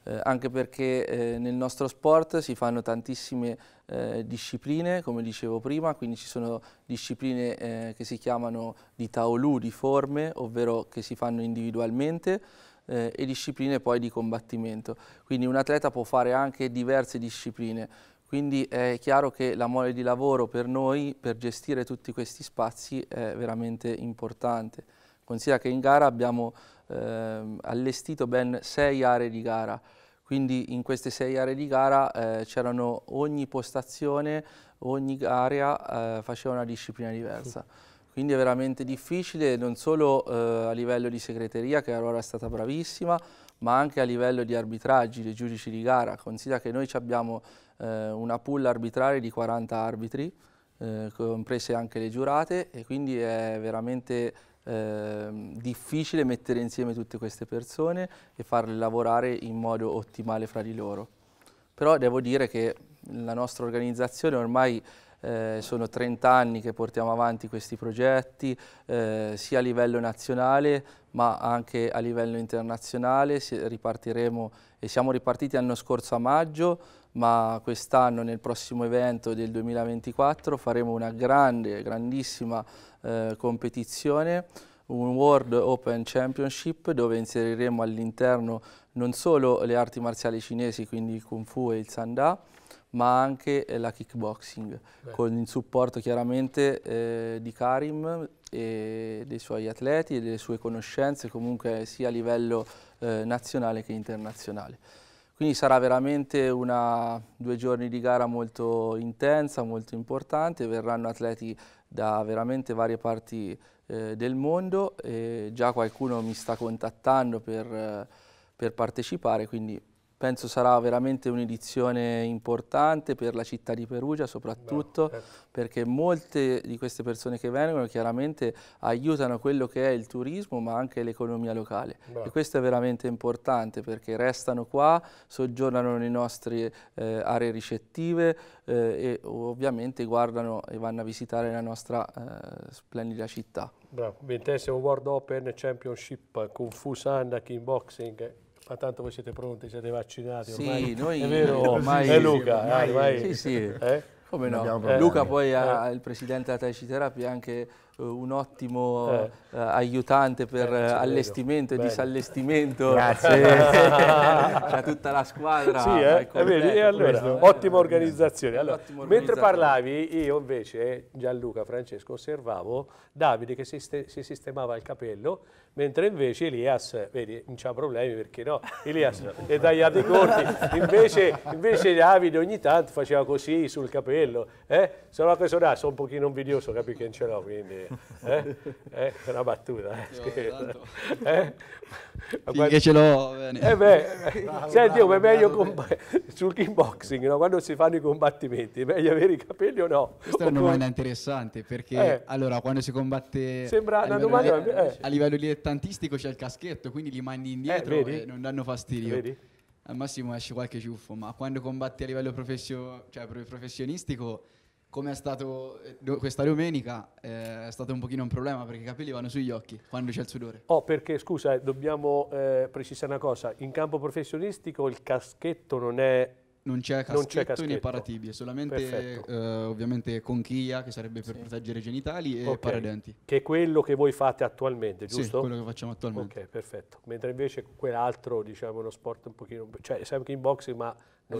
eh, anche perché eh, nel nostro sport si fanno tantissime eh, discipline, come dicevo prima, quindi ci sono discipline eh, che si chiamano di taolù, di forme, ovvero che si fanno individualmente, eh, e discipline poi di combattimento. Quindi un atleta può fare anche diverse discipline, quindi è chiaro che la mole di lavoro per noi, per gestire tutti questi spazi, è veramente importante. Considera che in gara abbiamo eh, allestito ben sei aree di gara, quindi in queste sei aree di gara eh, c'erano ogni postazione, ogni area eh, faceva una disciplina diversa. Quindi è veramente difficile non solo eh, a livello di segreteria, che allora è stata bravissima, ma anche a livello di arbitraggi, dei giudici di gara. Considera che noi ci abbiamo eh, una pool arbitraria di 40 arbitri, eh, comprese anche le giurate, e quindi è veramente ehm, difficile mettere insieme tutte queste persone e farle lavorare in modo ottimale fra di loro. Però devo dire che la nostra organizzazione ormai eh, sono 30 anni che portiamo avanti questi progetti, eh, sia a livello nazionale ma anche a livello internazionale. ripartiremo e siamo ripartiti l'anno scorso a maggio ma quest'anno nel prossimo evento del 2024 faremo una grande, grandissima eh, competizione un World Open Championship dove inseriremo all'interno non solo le arti marziali cinesi, quindi il Kung Fu e il Sanda, ma anche eh, la kickboxing, Beh. con il supporto chiaramente eh, di Karim e dei suoi atleti e delle sue conoscenze, comunque sia a livello eh, nazionale che internazionale. Quindi sarà veramente una, due giorni di gara molto intensa, molto importante, verranno atleti da veramente varie parti eh, del mondo e già qualcuno mi sta contattando per, eh, per partecipare, quindi penso sarà veramente un'edizione importante per la città di Perugia soprattutto Beh, certo. perché molte di queste persone che vengono chiaramente aiutano quello che è il turismo ma anche l'economia locale Beh. e questo è veramente importante perché restano qua, soggiornano nelle nostre eh, aree ricettive eh, e ovviamente guardano e vanno a visitare la nostra eh, splendida città. Bravo, ventesimo World Open Championship con Fusan Kickboxing ma tanto voi siete pronti, siete vaccinati ormai. Sì, noi, è vero, [LAUGHS] ormai, è Luca, eh, ormai, ormai. Sì, sì. Eh? Come no? Eh. Luca poi, ha, eh. il presidente della Teciterapia, è anche un ottimo eh. uh, aiutante per eh, allestimento vedo. e Bene. disallestimento. Grazie. [LAUGHS] [LAUGHS] C'è tutta la squadra. Sì, eh? completo, e allora, questo, ottima organizzazione. Allora, ottima mentre parlavi, io invece, Gianluca, Francesco, osservavo Davide che si, si sistemava il capello mentre invece Elias, vedi, non c'ha problemi perché no, Elias è tagliato i corti, invece, invece Davide ogni tanto faceva così sul capello, eh? solo che sono, ah, sono un pochino invidioso, capi che non ce l'ho, quindi eh? Eh? una battuta. Eh? No, esatto. eh? Finché ce l'ho, bene. Eh beh, bravo, senti, bravo, è meglio sul kickboxing, no? quando si fanno i combattimenti, è meglio avere i capelli o no? Questa è una domanda interessante perché eh. allora quando si combatte Sembra a, livello, domanda, eh. a livello di dilettantistico c'è il caschetto, quindi li mandi indietro eh, e non danno fastidio. Vedi? Al massimo esce qualche ciuffo, ma quando combatti a livello professio- cioè professionistico, come è stato eh, do- questa domenica, eh, è stato un pochino un problema perché i capelli vanno sugli occhi quando c'è il sudore. Oh, perché scusa, eh, dobbiamo eh, precisare una cosa, in campo professionistico il caschetto non è non c'è caschetto, non c'è caschetto. nei paratibi, solamente eh, ovviamente conchiglia che sarebbe per sì. proteggere i genitali e okay. paradenti. Che è quello che voi fate attualmente, giusto? Sì, quello che facciamo attualmente. Ok, perfetto. Mentre invece quell'altro, diciamo, è uno sport un pochino, cioè sempre in boxing ma a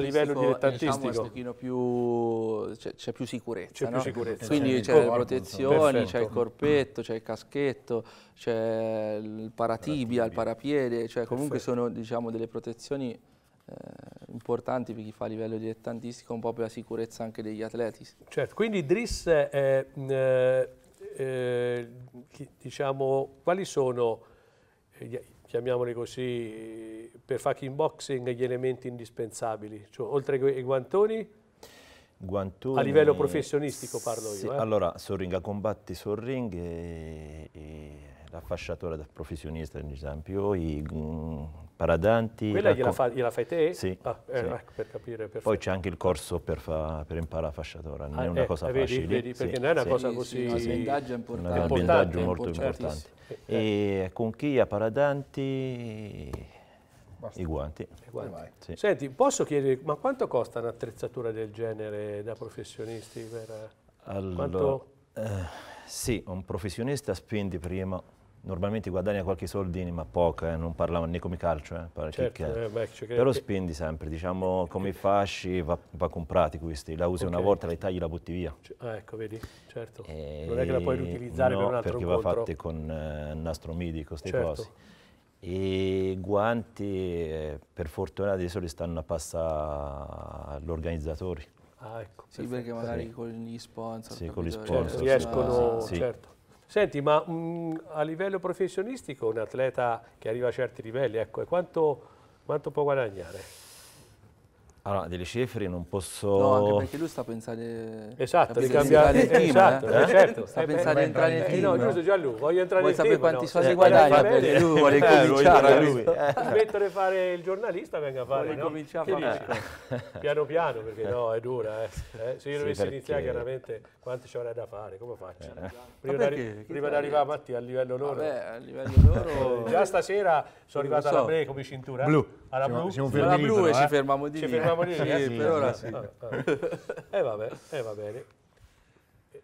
livello, dilettantistico, sì, diciamo, più, c'è, c'è, più sicurezza, c'è no? più sicurezza. quindi c'è, le protezioni, c'è il corpetto, c'è il caschetto, c'è il paratibia, il parapiede, cioè comunque Perfetto. sono diciamo, delle protezioni eh, importanti per chi fa a livello dilettantistico, un po' per la sicurezza anche degli atleti. Certo, quindi Driss, eh, eh, eh diciamo, quali sono, eh, chiamiamoli così, per fare kickboxing gli elementi indispensabili? Cioè, oltre ai guantoni? Guantoni, a livello professionistico parlo sì, io. Eh? Allora, Sorringa ring combatti sul e, e l'affasciatore da professionista, ad esempio, i mh, mm, paradanti. Quella gliela, fa, gliela, fai te? Sì. Ah, eh, sì. Ecco, per capire, per Poi c'è anche il corso per, fa, per imparare affasciatore, non ah, è una eh, cosa eh, vedi, facile. Vedi, perché sì, non è una sì, cosa così... Sì, sì, ambientaggio importante. Un ambientaggio molto importante. E eh, con chi ha paradanti... I guanti. I guanti. Sì. Senti, posso chiedere, ma quanto costa un'attrezzatura del genere da professionisti? Per, allora, quanto... eh, sì, un professionista spende prima normalmente guadagna qualche soldini, ma poco, eh, non parliamo né come calcio, eh, certo, eh, beh, però spendi sempre, diciamo, come fasci va, va comprati questi, la usi okay. una volta, la tagli, la butti via. C ah, ecco, vedi, certo, e eh, non è che la puoi riutilizzare no, per un altro perché incontro. va fatta con eh, nastro midi, queste certo. cose. E guanti, eh, per fortuna adesso li stanno a passare agli organizzatori. Ah, ecco. Sì, perfetto. perché magari sì. con gli sponsor. Sì, con gli certo, sponsor. Riescono, certo. Senti, ma mh, a livello professionistico un atleta che arriva a certi livelli, ecco, quanto, quanto può guadagnare? Allora, delle Cefri non posso... No, anche perché lui sta pensando... Esatto, di cambiare il team, esatto, eh? certo. Sta a pensare di eh, entrare eh, nel eh, team. No, giusto, già lui, voglio entrare Vuoi nel team. Vuoi sapere quanti no? soldi eh, guadagna? Perché lui vuole cominciare. Lui. Mettere a fare il giornalista, venga a fare, no? a fare. Piano piano, perché no, è dura, eh. Se io dovessi sì, iniziare, chiaramente, quanti ci avrei da fare? Come faccio? Prima di arrivare a Mattia, a livello loro... Vabbè, a livello loro... [LAUGHS] Già stasera sono arrivato alla break come cintura. Blu. Alla blu. Alla blu e ci fermiamo di lì siamo lì. Sì, per ora eh, sì. E eh, eh. eh vabbè, va bene.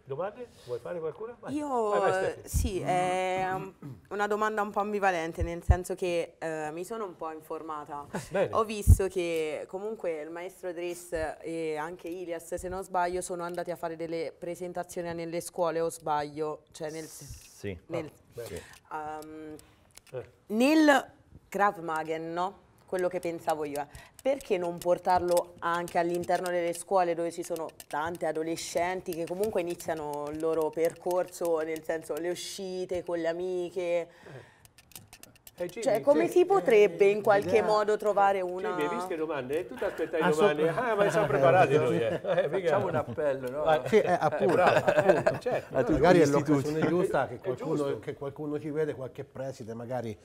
Domande? Vuoi fare qualcuna? Vai. Io vai, vai, sì, è um, una domanda un po' ambivalente, nel senso che eh, mi sono un po' informata. Ah, bene. Ho visto che comunque il maestro Dres e anche Ilias, se non sbaglio, sono andati a fare delle presentazioni nelle scuole o sbaglio, cioè nel, sì. nel, ah, um, eh. nel Krav Magen, no? quello che pensavo io eh. perché non portarlo anche all'interno delle scuole dove ci sono tante adolescenti che comunque iniziano il loro percorso, nel senso le uscite con le amiche. Eh, cioè, come si potrebbe in eh, qualche eh, modo trovare una... Jimmy, hai visto che domande? Tu ti aspetti le ah, domande? Ah, ma siamo preparati noi, [LAUGHS] Facciamo un appello, no? Ma, sì, appunto, appunto. Certo, no, magari è l'occasione giusta che qualcuno, che qualcuno ci vede, qualche preside, magari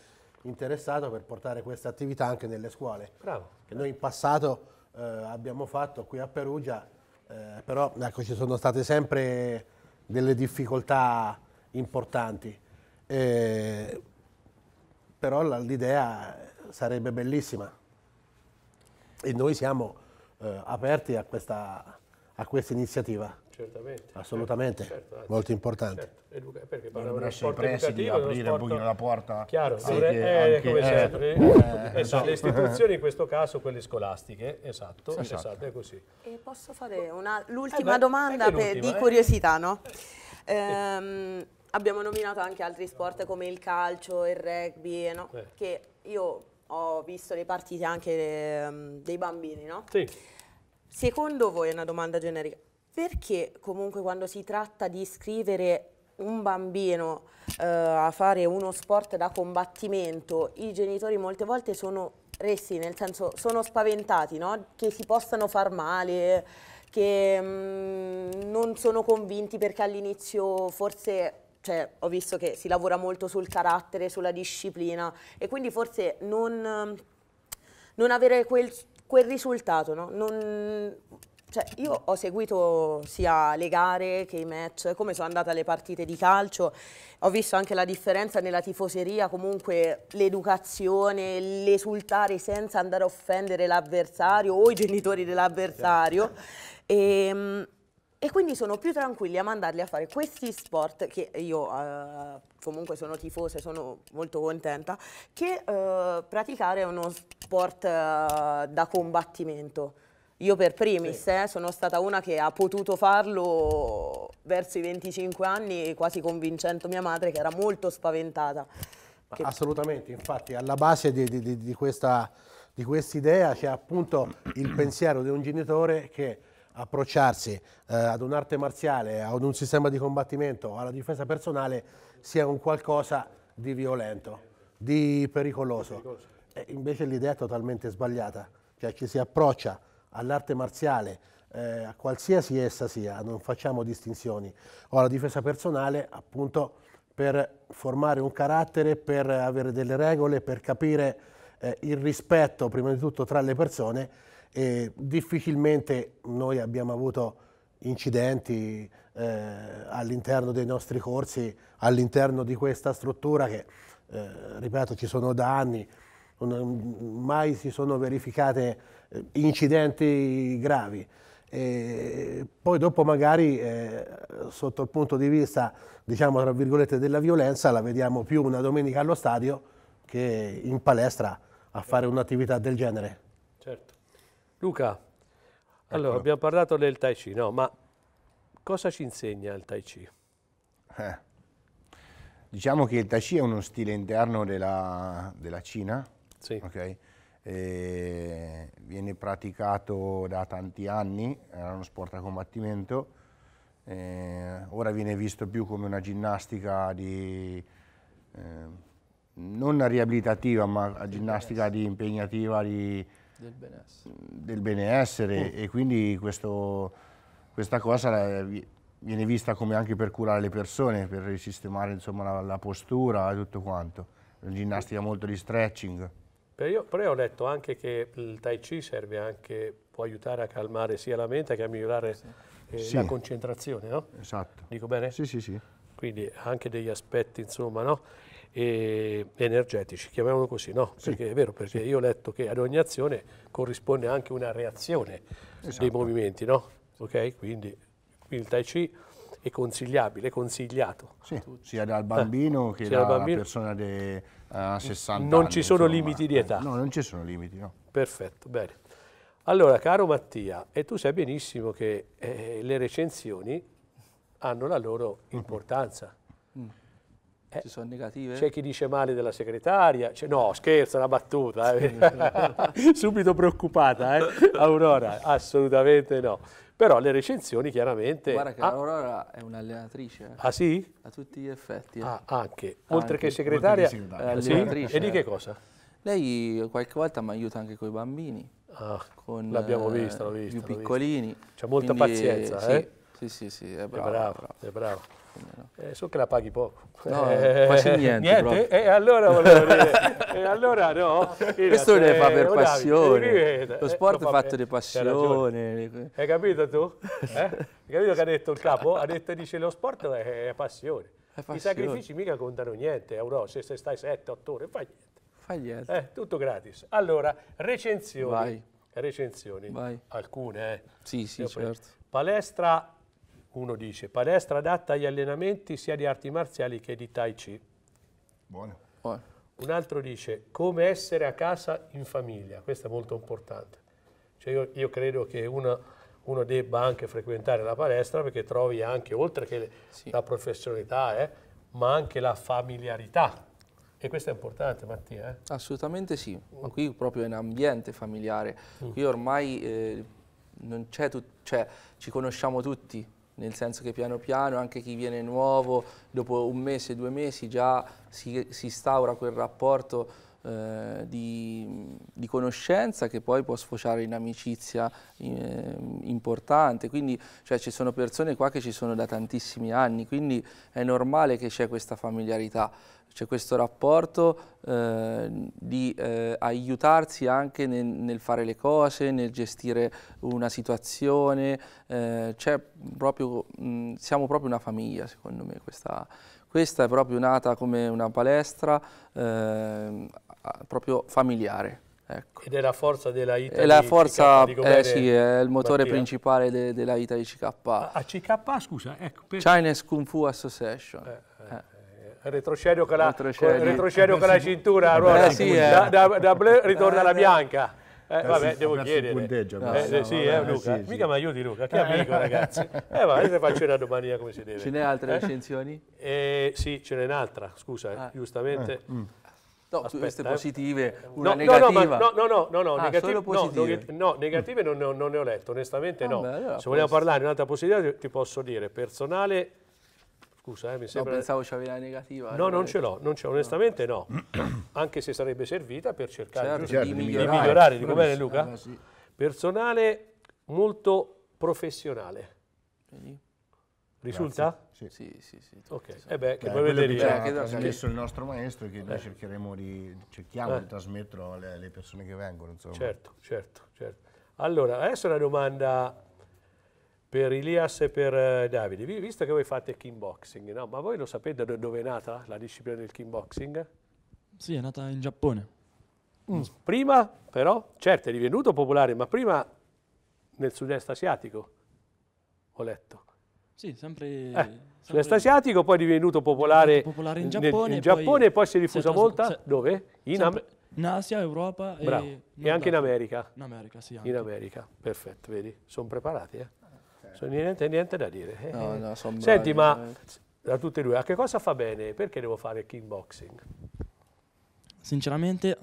interessato per portare questa attività anche nelle scuole. Bravo. Che noi in passato eh, abbiamo fatto qui a Perugia, eh, però ecco, ci sono state sempre delle difficoltà importanti. Eh, però l'idea sarebbe bellissima e noi siamo eh, aperti a questa, a questa iniziativa. Certamente. Assolutamente, certo, certo, molto importante. Certo. Luca, perché parliamo di sport educativo, aprire sport... un la porta. Chiaro, sì, eh, come eh, sempre. Eh, eh, eh, eh esatto. Le istituzioni in questo caso, quelle scolastiche, esatto, sì, esatto. esatto è così. E posso fare l'ultima domanda per, di curiosità, no? Ehm, abbiamo nominato anche altri sport come il calcio, il rugby, no? che io ho visto le partite anche ehm, dei bambini, no? Sì. Secondo voi, è una domanda generica, perché comunque quando si tratta di iscrivere un bambino eh, a fare uno sport da combattimento, i genitori molte volte sono resti, nel senso sono spaventati, no? che si possano far male, che mh, mm, non sono convinti perché all'inizio forse... Cioè, ho visto che si lavora molto sul carattere, sulla disciplina e quindi forse non, non avere quel, quel risultato, no? non, cioè, io ho seguito sia le gare che i match, come sono andata alle partite di calcio, ho visto anche la differenza nella tifoseria, comunque l'educazione, l'esultare senza andare a offendere l'avversario o i genitori dell'avversario. E, certo. ehm, e, quindi sono più tranquilli a mandarli a fare questi sport che io eh, comunque sono tifosa e sono molto contenta, che eh, praticare uno sport eh, da combattimento io per primis sì. eh, sono stata una che ha potuto farlo verso i 25 anni, quasi convincendo mia madre che era molto spaventata. Che... Assolutamente, infatti alla base di, di, di questa di questa idea c'è appunto il pensiero di un genitore che approcciarsi eh, ad un'arte marziale, ad un sistema di combattimento, alla difesa personale sia un qualcosa di violento, di pericoloso. E invece l'idea è totalmente sbagliata, cioè ci si approccia all'arte marziale, eh, a qualsiasi essa sia, non facciamo distinzioni. Ho la difesa personale appunto per formare un carattere, per avere delle regole, per capire eh, il rispetto prima di tutto tra le persone e difficilmente noi abbiamo avuto incidenti eh, all'interno dei nostri corsi, all'interno di questa struttura che, eh, ripeto, ci sono da anni, non, mai si sono verificate eh, incidenti gravi. E poi dopo magari eh, sotto il punto di vista diciamo tra virgolette della violenza la vediamo più una domenica allo stadio che in palestra a fare un'attività del genere. Certo. Luca, ecco. allora ecco. abbiamo parlato del Tai Chi, no, ma cosa ci insegna il Tai Chi? Eh. Diciamo che il Tai Chi è uno stile interno della, della Cina, sì. Okay? viene praticato da tanti anni, era uno sport a combattimento, ora viene visto più come una ginnastica di, eh, non riabilitativa, ma del ginnastica di impegnativa di, del benessere, del benessere. Mm. e quindi questo, questa cosa viene vista come anche per curare le persone, per risistemare insomma, la, la postura e tutto quanto, ginnastica molto di stretching. Però io, però io ho letto anche che il Tai Chi serve anche, può aiutare a calmare sia la mente che a migliorare sì. Eh, sì. la concentrazione, no? Esatto. Dico bene? Sì, sì, sì. Quindi anche degli aspetti, insomma, no? E energetici, chiamiamolo così, no? Sì. Perché è vero, perché io ho letto che ad ogni azione corrisponde anche una reazione esatto. dei movimenti, no? Ok? Quindi, quindi il Tai Chi è consigliabile, consigliato. Sì, sia dal bambino eh, che dalla bambino. persona de, a 60 non anni, ci sono insomma, limiti di età? No, non ci sono limiti, no. Perfetto, bene. Allora, caro Mattia, e tu sai benissimo che eh, le recensioni hanno la loro importanza. Eh, Ci sono negative? C'è chi dice male della segretaria, no scherzo, una battuta, eh. [LAUGHS] subito preoccupata eh. Aurora, assolutamente no. Però le recensioni chiaramente... Guarda che ah, Aurora è un'allenatrice. Eh. Ah sì? A tutti gli effetti. Eh. Ah, anche, oltre anche. che segretaria, eh, sì, allenatrice. E di che cosa? Lei qualche volta mi aiuta anche con i bambini. Ah, con, l'abbiamo visto, l'ho visto. Più piccolini. C'è molta Quindi, pazienza, sì, eh? Sì, sì, sì, è bravo. È bravo, è bravo. No? Eh, so che la paghi poco. No, eh, quasi niente. niente? E eh, allora volevo dire, [LAUGHS] e eh, allora no. Questo se, le fa per passione. Rivede, lo eh, sport lo è fatto di passione. Hai capito tu? Hai capito che ha detto il capo? Ha detto, dice, lo sport è, è passione. È I sacrifici mica contano niente, euro, se stai 7-8 ore, fai niente. Fai niente. Eh, tutto gratis. Allora, recensioni. Vai. Recensioni. Vai. Alcune, eh. Sì, sì, certo. Palestra uno dice palestra adatta agli allenamenti sia di arti marziali che di tai chi. Buono. Un altro dice come essere a casa in famiglia, questo è molto importante. Cioè io, io, credo che una, uno debba anche frequentare la palestra perché trovi anche, oltre che sì. la professionalità, eh, ma anche la familiarità. E questo è importante Mattia. Eh? Assolutamente sì, ma mm. qui proprio in ambiente familiare. Mm. Qui ormai eh, non c'è, cioè, ci conosciamo tutti, nel senso che piano piano anche chi viene nuovo, dopo un mese, due mesi già si, si instaura quel rapporto eh, di, di, conoscenza che poi può sfociare in amicizia eh, importante. Quindi cioè, ci sono persone qua che ci sono da tantissimi anni, quindi è normale che c'è questa familiarità c'è questo rapporto eh, di eh, aiutarsi anche nel, nel, fare le cose, nel gestire una situazione, eh, proprio, mh, mm, siamo proprio una famiglia secondo me, questa, questa, è proprio nata come una palestra ehm, proprio familiare. Ecco. Ed è la forza della Ita è la forza, CK, eh, sì, è il motore partire. principale de, della Ita di CK. Ah, a CK, scusa, ecco. Per... Chinese Kung Fu Association. Eh, eh. eh. eh retroscenario con, la, retroscenario. Con, retroscenario con la cintura, a ruota, sì, eh. da, da, da blu ritorna la bianca. Eh, vabbè, devo chiedere. Punteggio, no, eh, no, sì, eh, Luca. Sì, sì. Mica mi aiuti Luca, che amico ragazzi. Eh, ma adesso faccio una domanda come si deve. Ce n'è altre recensioni? Eh, sì, ce n'è un'altra, scusa, ah. giustamente. Mm. No, Aspetta, queste eh. positive, eh. una no, negativa. No, no, ma, no, no, no, ah, negative, no, no, negative non, non, ne ho letto, onestamente ah, no. Beh, allora, Se vogliamo parlare di un'altra positiva ti posso dire, personale, scusa, eh, mi sembra... No, pensavo c'avevi la negativa. No, non ce l'ho, non ce onestamente no. [COUGHS] Anche se sarebbe servita per cercare certo, certo, di, di, migliorare. Di migliorare, dico bene Luca? Allora, ah, sì. Personale molto professionale. Vedi? Risulta? Grazie. Sì. Sì, sì, sì. Ok, e eh beh, che eh, poi vedremo. Cioè, che trasmesso cioè, il nostro maestro che noi eh. cercheremo di, cerchiamo di eh. trasmetterlo alle, alle, persone che vengono, insomma. Certo, certo, certo. Allora, adesso una domanda per Ilias e per eh, Davide. Visto che voi fate kickboxing, no? ma voi lo sapete da dove è nata la disciplina del kickboxing? Sì, è nata in Giappone. Mm. Prima, però, certo, è divenuto popolare, ma prima nel sud-est asiatico, ho letto. Sì, sempre... Eh, sempre Sud-est asiatico, poi è divenuto popolare, popolare in Giappone, nel, in Giappone poi e poi si è diffusa molto... Dove? In, sempre, in, Asia, Europa e... e anche in America. In America, sì. Anche. In America, perfetto, vedi? Sono preparati, eh? Okay. Niente, niente, da dire. Eh. No, no, Senti, bravi, ma eh. da tutte e due, a che cosa fa bene? Perché devo fare kickboxing? Sinceramente,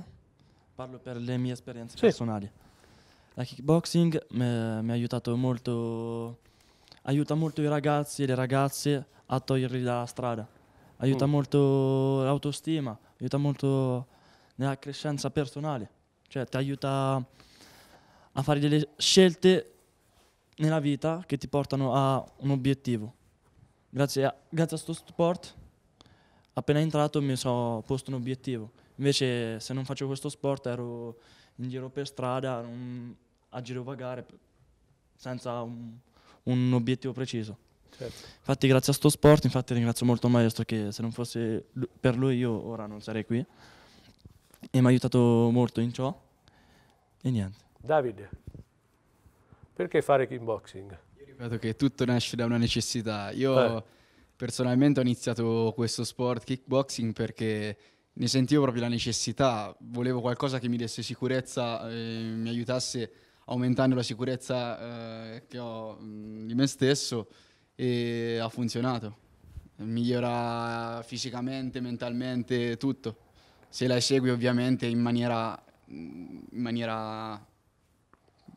parlo per le mie esperienze sì. personali. La kickboxing eh, mi ha aiutato molto aiuta molto i ragazzi e le ragazze a toglierli dalla strada, aiuta mm. molto l'autostima, aiuta molto nella crescenza personale, cioè ti aiuta a fare delle scelte nella vita che ti portano a un obiettivo. Grazie a, grazie a sto sport, appena entrato mi sono posto un obiettivo. Invece se non facevo questo sport ero in giro per strada, a girovagare senza un, un obiettivo preciso. Certo. Infatti grazie a sto sport, infatti ringrazio molto il maestro che se non fosse per lui io ora non sarei qui e mi ha aiutato molto in ciò e niente. Davide, perché fare kickboxing? Io ripeto che tutto nasce da una necessità. Io eh. personalmente ho iniziato questo sport kickboxing perché ne sentivo proprio la necessità, volevo qualcosa che mi desse sicurezza, eh, mi aiutasse a aumentando la sicurezza eh, che ho mh, mm, di me stesso e ha funzionato. Migliora fisicamente, mentalmente, tutto. Se la segui ovviamente in maniera, in maniera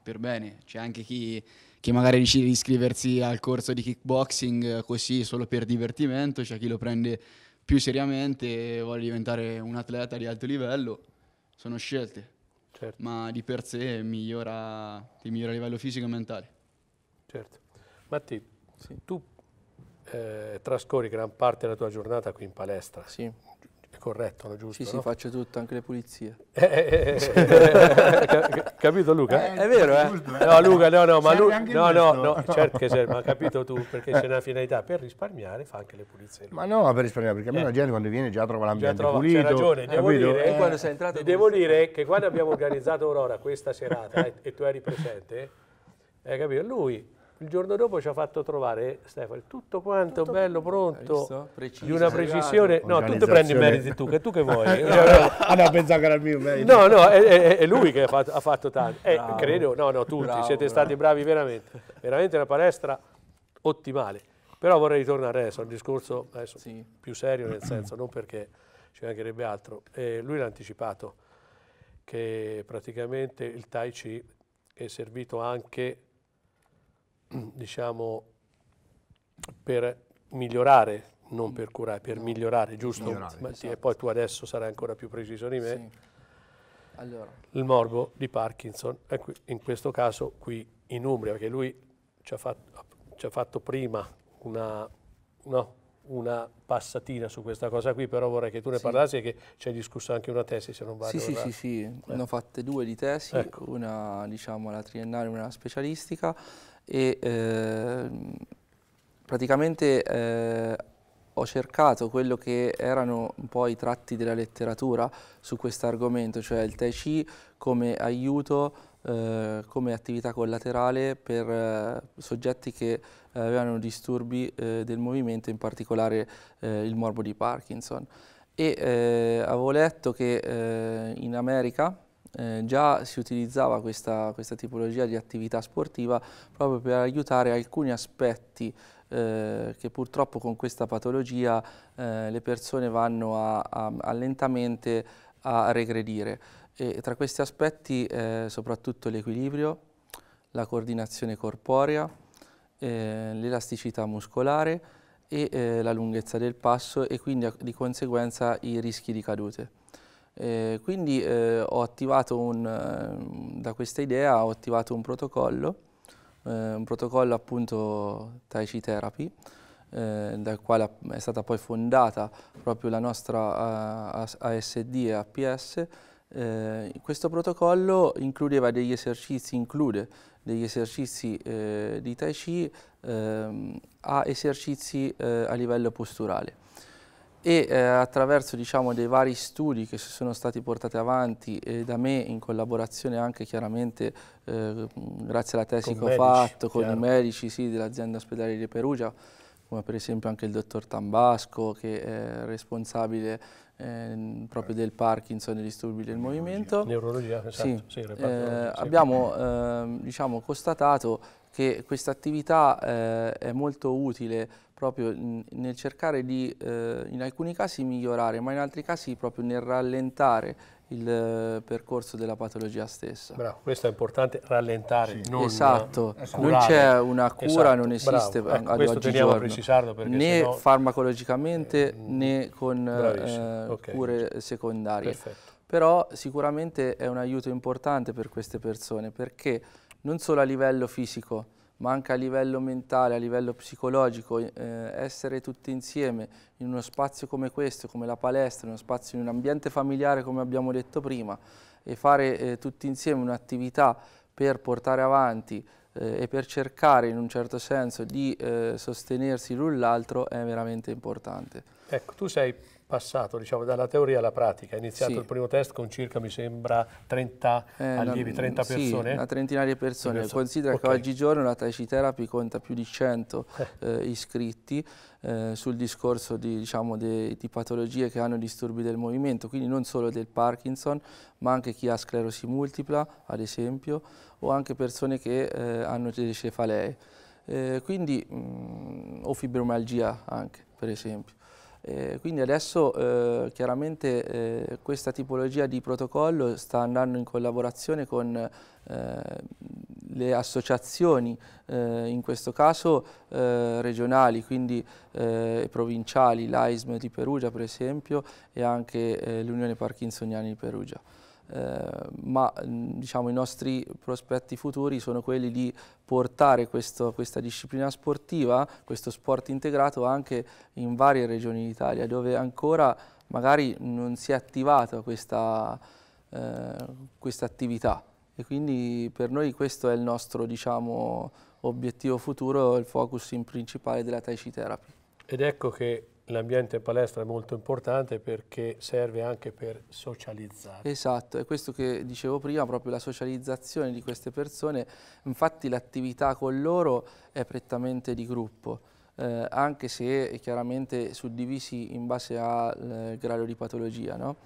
per bene. C'è anche chi, chi magari decide di iscriversi al corso di kickboxing eh, così solo per divertimento, c'è chi lo prende più seriamente e vuole diventare un atleta di alto livello. Sono scelte certo. ma di per sé migliora, ti migliora a livello fisico e mentale. Certo. Matti, sì. tu eh, trascorri gran parte della tua giornata qui in palestra. Sì corretto, era giusto. Sì, no? sì, faccio tutto, anche le pulizie. Eh, eh, eh, eh, eh capito Luca? è vero, eh? no, Luca, no, no, ma lui, no, no, no, certo che serve, ma capito tu, perché c'è una finalità per risparmiare, fa anche le pulizie. Lui. Ma no, per risparmiare, perché a me la gente quando viene già trova l'ambiente già trova, pulito. C'è ragione, devo dire, entrato, devo dire che quando abbiamo organizzato Aurora questa serata e tu eri presente, hai capito, lui il giorno dopo ci ha fatto trovare, Stefano, tutto quanto tutto bello, pronto, di una precisione. No, tu ti prendi i meriti tu, che tu che vuoi. [LAUGHS] Ah, no, no, ah, no, pensavo che era il mio merito. No, no, è, è, è lui che ha fatto, ha fatto tanto. Eh, credo, no, no, tutti, bravo, siete bravo. stati bravi veramente. Veramente una palestra ottimale. Però vorrei ritornare adesso al discorso adesso, sì. più serio, nel senso, non perché ci mancherebbe altro. Eh, lui l'ha anticipato che praticamente il Tai Chi è servito anche diciamo, per migliorare, non per curare, per no. migliorare, giusto? Migliorare, Ma, esatto. E poi tu adesso sarai ancora più preciso di me. Sì. Allora. Il morbo di Parkinson, in questo caso qui in Umbria, perché lui ci ha fatto, ci ha fatto prima una, no, una passatina su questa cosa qui, però vorrei che tu ne sì. parlassi che ci hai discusso anche una tesi, se non vado. Sì, sì, sì, sì, eh. ne ho fatte due di tesi, ecco. una diciamo la triennale e una specialistica e eh, praticamente eh, ho cercato quello che erano un po' i tratti della letteratura su questo argomento, cioè il Tai Chi come aiuto, eh, come attività collaterale per eh, soggetti che eh, avevano disturbi eh, del movimento, in particolare eh, il morbo di Parkinson. E eh, avevo letto che in America eh, già si utilizzava questa, questa, tipologia di attività sportiva proprio per aiutare alcuni aspetti eh, che purtroppo con questa patologia eh, le persone vanno a, a, a lentamente a regredire. E tra questi aspetti eh, soprattutto l'equilibrio, la coordinazione corporea, eh, l'elasticità muscolare e la lunghezza del passo e quindi di conseguenza i rischi di cadute. Eh, quindi eh, ho attivato un, eh, da questa idea ho attivato un protocollo, eh, un protocollo appunto Tai Chi Therapy, eh, dal quale è stata poi fondata proprio la nostra eh, ASD e APS. questo protocollo includeva degli esercizi, include degli esercizi di Tai Chi ehm, a esercizi a livello posturale e eh, attraverso diciamo, dei vari studi che sono stati portati avanti eh, da me in collaborazione anche chiaramente eh, grazie alla tesi con che medici, ho fatto chiaro. con i medici sì, dell'azienda ospedale di Perugia come per esempio anche il dottor Tambasco che è responsabile eh, proprio del Parkinson e disturbi del movimento. Neurologia, esatto. Sì. Sì, eh, abbiamo eh, diciamo, constatato che questa attività eh, è molto utile proprio nel cercare di eh, in alcuni casi migliorare, ma in altri casi proprio nel rallentare il eh, percorso della patologia stessa. Bravo, questo è importante, rallentare, sì. non Esatto, curare. Eh, esatto. non c'è una cura, esatto, non esiste bravo. Ecco, ad questo oggi giorno, a precisarlo perché né sennò... farmacologicamente mm. né con eh, okay. cure secondarie. Perfetto. Però sicuramente è un aiuto importante per queste persone perché non solo a livello fisico, ma anche a livello mentale, a livello psicologico, eh, essere tutti insieme in uno spazio come questo, come la palestra, in uno spazio, in un ambiente familiare come abbiamo detto prima e fare eh, tutti insieme un'attività per portare avanti eh, e per cercare in un certo senso di eh, sostenersi l'un l'altro è veramente importante. Ecco, tu sei passato diciamo, dalla teoria alla pratica, è iniziato sì. il primo test con circa, mi sembra, 30 eh, allievi, 30 sì, persone? una trentina di persone, persone. considera okay. che oggigiorno la Taichi Therapy conta più di 100 eh. Eh, iscritti eh, sul discorso di, diciamo, de, di patologie che hanno disturbi del movimento, quindi non solo del Parkinson, ma anche chi ha sclerosi multipla, ad esempio, o anche persone che eh, hanno delle cefalee, eh, quindi, mh, mm, o fibromialgia anche, per esempio. Eh, quindi adesso eh, chiaramente eh, questa tipologia di protocollo sta andando in collaborazione con eh, le associazioni, eh, in questo caso eh, regionali, quindi provinciali, l'AISM di Perugia per esempio e anche l'Unione Parkinsoniana di Perugia eh, ma mm, diciamo, i nostri prospetti futuri sono quelli di portare questo, questa disciplina sportiva, questo sport integrato anche in varie regioni d'Italia dove ancora magari non si è attivata questa, eh, questa attività e quindi per noi questo è il nostro diciamo, obiettivo futuro, il focus in principale della Taichi Therapy. Ed ecco che l'ambiente palestra è molto importante perché serve anche per socializzare. Esatto, è questo che dicevo prima, proprio la socializzazione di queste persone, infatti l'attività con loro è prettamente di gruppo. Eh, anche se chiaramente suddivisi in base al eh, grado di patologia. No?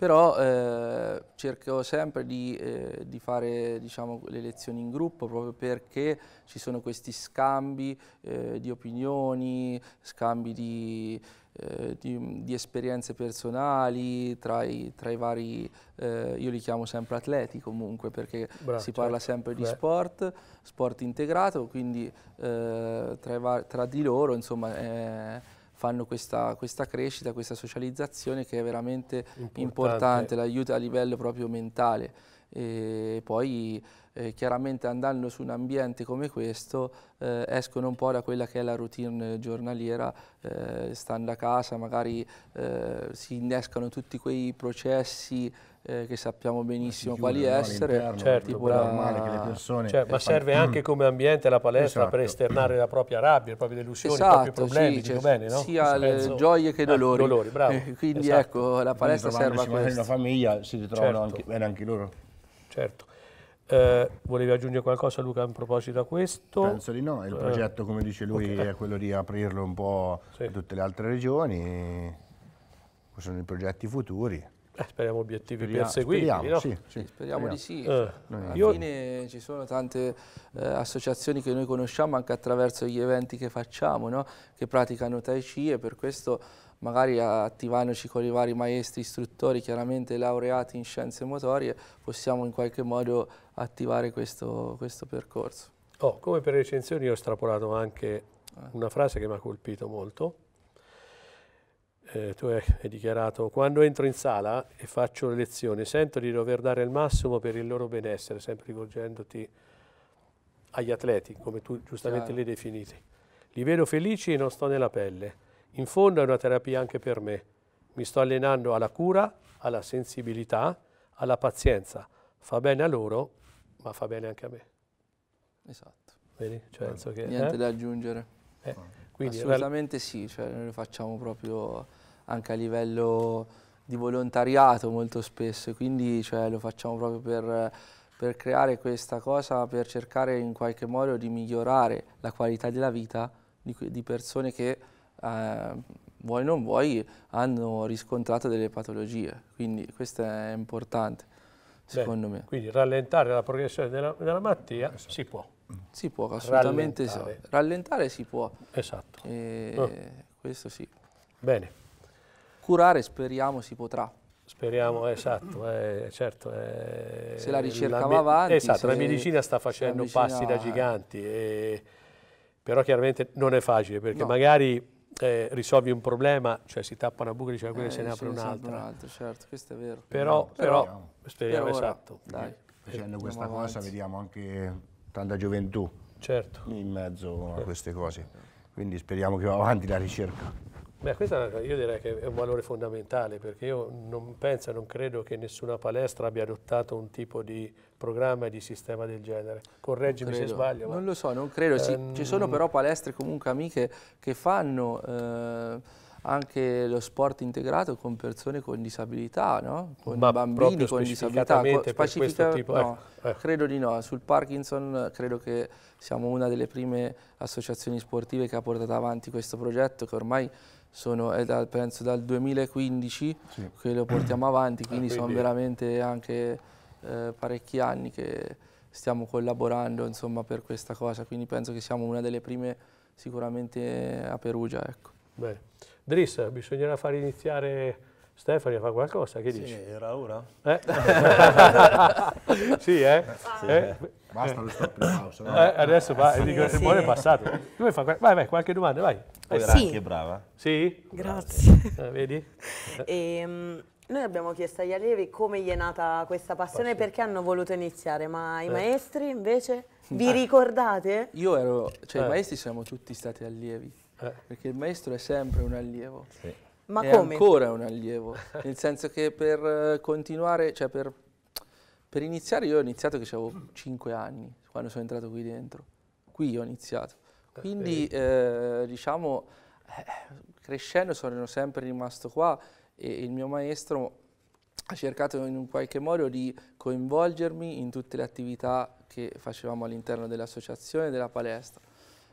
però eh, cerco sempre di, eh, di fare diciamo, le lezioni in gruppo proprio perché ci sono questi scambi eh, di opinioni, scambi di, eh, di, di esperienze personali tra i, tra i vari, eh, io li chiamo sempre atleti comunque perché Bra, si certo. parla certo. sempre di Beh. sport, sport integrato, quindi eh, tra, tra, di loro insomma fanno questa, questa, crescita, questa socializzazione che è veramente importante, importante l'aiuta a livello proprio mentale. E poi eh, chiaramente andando su un ambiente come questo eh, escono un po' da quella che è la routine giornaliera, eh, stando a casa magari eh, si innescano tutti quei processi eh, che sappiamo benissimo quali essere. Certo, tipo normale che le persone... Cioè, ma serve anche mm. come ambiente la palestra esatto. per esternare la propria rabbia, le proprie delusioni, esatto, i propri esatto, problemi, sì, cioè, bene, no? Sia Penso... gioie che dolori. Ah, dolori eh, quindi esatto. ecco, la palestra serve a questo. Se nella famiglia si ritrovano certo. anche, bene anche loro. Certo. Eh, volevi aggiungere qualcosa Luca a proposito a questo? Penso di no, il eh. progetto come dice lui okay. è quello di aprirlo un po' sì. a tutte le altre regioni, sono i progetti futuri. Eh, speriamo obiettivi Speria perseguiti. Speriamo, no? sì, sì, speriamo, speriamo, di sì. Eh, Alla fine ci sono tante eh, associazioni che noi conosciamo anche attraverso gli eventi che facciamo, no? che praticano Tai Chi e per questo magari attivandoci con i vari maestri, istruttori, chiaramente laureati in scienze motorie, possiamo in qualche modo attivare questo, questo percorso. Oh, come per recensioni ho strapolato anche eh. una frase che mi ha colpito molto, eh, tu hai, dichiarato, quando entro in sala e faccio le lezioni sento di dover dare il massimo per il loro benessere, sempre rivolgendoti agli atleti, come tu giustamente li hai definiti. Li vedo felici e non sto nella pelle. In fondo è una terapia anche per me. Mi sto allenando alla cura, alla sensibilità, alla pazienza. Fa bene a loro, ma fa bene anche a me. Esatto. Vedi? Cioè, che, Niente eh? da aggiungere. Eh, quindi, Assolutamente sì, cioè, noi lo facciamo proprio anche a livello di volontariato molto spesso, quindi cioè, lo facciamo proprio per, per creare questa cosa, per cercare in qualche modo di migliorare la qualità della vita di, di persone che eh, vuoi non vuoi hanno riscontrato delle patologie, quindi questo è importante secondo Beh, me. Quindi rallentare la progressione della, della malattia esatto. si può. Si può, assolutamente rallentare. sì. Rallentare si può. Esatto. Eh. Questo sì. Bene curare speriamo si potrà. Speriamo, esatto, eh, certo. Eh, se la ricerca la, va avanti. Esatto, la medicina sta facendo medicina, passi da giganti, eh, però chiaramente non è facile perché no. magari eh, risolvi un problema, cioè si tappa una buca e dice ah, quella eh, se ne apre un'altra. Un altro, certo, questo è vero. Però, no, però speriamo, speriamo per esatto. Dai. Facendo questa Andiamo cosa vediamo anche tanta gioventù certo. in mezzo a queste cose, quindi speriamo che va avanti la ricerca. Beh, questo io direi che è un valore fondamentale perché io non penso e non credo che nessuna palestra abbia adottato un tipo di programma e di sistema del genere. Correggimi se sbaglio. Non lo so, non credo. Ehm... Ci sono però palestre comunque amiche che fanno eh, anche lo sport integrato con persone con disabilità, no? con Ma bambini con disabilità. Con, specifica... tipo, no, eh, eh. Credo di no. Sul Parkinson credo che siamo una delle prime associazioni sportive che ha portato avanti questo progetto che ormai sono, è da, penso dal 2015 sì. che lo portiamo avanti, ah, quindi, quindi sono veramente anche eh, parecchi anni che stiamo collaborando insomma, per questa cosa, quindi penso che siamo una delle prime sicuramente a Perugia. Ecco. Bene. Driss, bisognerà far iniziare Stefania fa qualcosa, che dici? sì, era ora. Eh? [LAUGHS] sì, eh? Sì. eh? Basta lo stop house. No? Eh, adesso va, sì, dico, sì. è passato. Vai, vai, qualche domanda, vai. Eh, Poi era sì. anche brava. Sì? Grazie. Eh, vedi? [LAUGHS] Ehm, noi abbiamo chiesto agli allievi come gli è nata questa passione, e perché hanno voluto iniziare, ma i eh. maestri invece eh. vi ricordate? Io ero, cioè i maestri siamo tutti stati allievi, perché il maestro è sempre un allievo. Sì ma è come? ancora un allievo, [LAUGHS] nel senso che per eh, continuare, cioè per, per iniziare io ho iniziato che avevo 5 anni quando sono entrato qui dentro, qui ho iniziato, quindi eh, diciamo eh, crescendo sono sempre rimasto qua e il mio maestro ha cercato in un qualche modo di coinvolgermi in tutte le attività che facevamo all'interno dell'associazione e della palestra.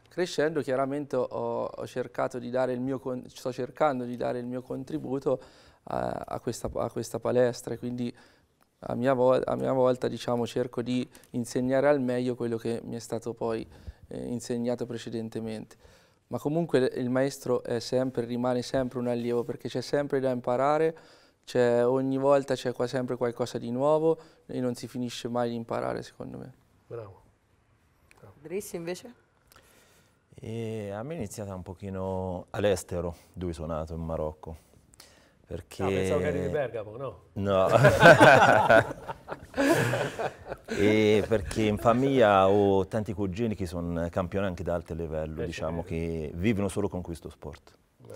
Crescendo chiaramente ho, ho cercato di dare il mio, sto cercando di dare il mio contributo a, a, questa, a questa, palestra e quindi a mia, a mia volta diciamo, cerco di insegnare al meglio quello che mi è stato poi eh, insegnato precedentemente ma comunque il maestro è sempre, rimane sempre un allievo perché c'è sempre da imparare, ogni volta c'è qua sempre qualcosa di nuovo e non si finisce mai di imparare secondo me. Bravo. Bravo. Drissi invece? E a me è iniziata un pochino all'estero, dove sono nato, in Marocco. Perché... No, ah, pensavo che eri di Bergamo, no? No. [LAUGHS] e perché in famiglia ho tanti cugini che sono campioni anche da alto livello, Beh, diciamo, che vivono solo con questo sport. Beh.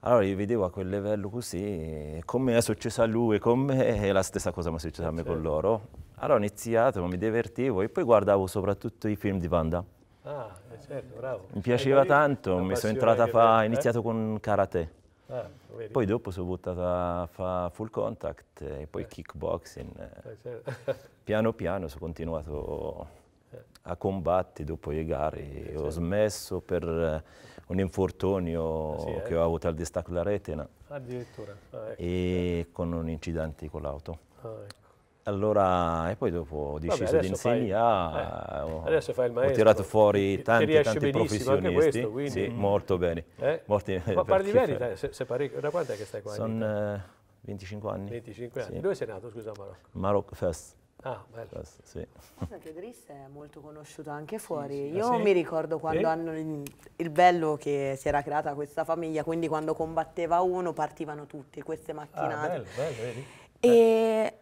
Allora io vedevo a quel livello così, come è successo a lui, come la stessa cosa mi è successa a me con loro. Allora ho iniziato, mi divertivo e poi guardavo soprattutto i film di Vanda. Ah, eh, certo, bravo. Mi piaceva tanto, mi sono entrata a fare, ho eh? iniziato con karate. Ah, poi dopo sono buttata a fare full contact e poi eh. kickboxing. Eh, certo. [LAUGHS] Piano piano sono continuato eh. a combattere dopo le gare. Eh, certo. Ho smesso per un infortunio ah, sì, che ho avuto al distacco della retina. Addirittura. Ah, ecco. E certo. con un incidente con l'auto. Ah, ecco. Allora, e poi dopo ho deciso di insegnare, eh, eh, ho, adesso fai il maestro, ho tirato fuori tanti, che tanti professionisti, questo, quindi, sì, mm. molto bene. Eh? Molti, eh, Ma parli di verità, se, se parli, da quant'è che stai qua? Sono eh, 25 anni. 25 anni, sì. dove sei nato scusa Marocco? Marocco Fest. Ah, bello. Questo, sì. Cosa che Dris è molto conosciuto anche fuori. Sì, sì. Io ah, sì? mi ricordo quando eh? hanno il, il, bello che si era creata questa famiglia, quindi quando combatteva uno partivano tutti, queste macchinate. Ah, bello, bello, vedi? E eh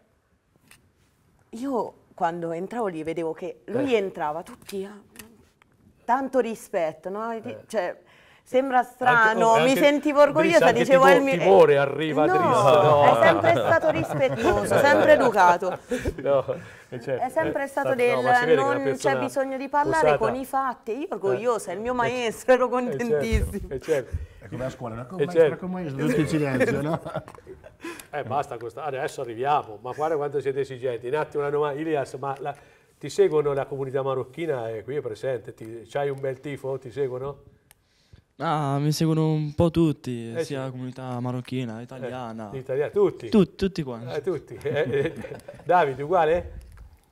io quando entravo lì vedevo che lui eh. entrava tutti, eh, tanto rispetto, no? Eh. cioè, Sembra oh, strano, anche, oh, mi sentivo orgogliosa, Dris, dicevo al mio... Il timore arriva no, no, è sempre stato rispettoso, [LAUGHS] sempre educato. No, eh, cioè, è sempre eh, stato del no, non c'è bisogno di parlare usata. con i fatti. Io orgogliosa, è eh, il eh, mio maestro, ero certo, contentissimo. È, certo, è, certo. è come a scuola, una con maestro, certo. con maestro, tutti in silenzio, no? [LAUGHS] Eh, basta, questa, adesso arriviamo, ma guarda quanto siete esigenti. Un attimo una domanda, Ilias, ma... La, ti seguono la comunità marocchina, eh, qui è presente, c'hai un bel tifo, ti seguono? Ah, mi seguono un po' tutti, eh sia sì. la comunità marocchina, italiana. Eh, italiana tutti? Tu, tutti quanti. Eh, tutti. Eh, eh, Davide, uguale?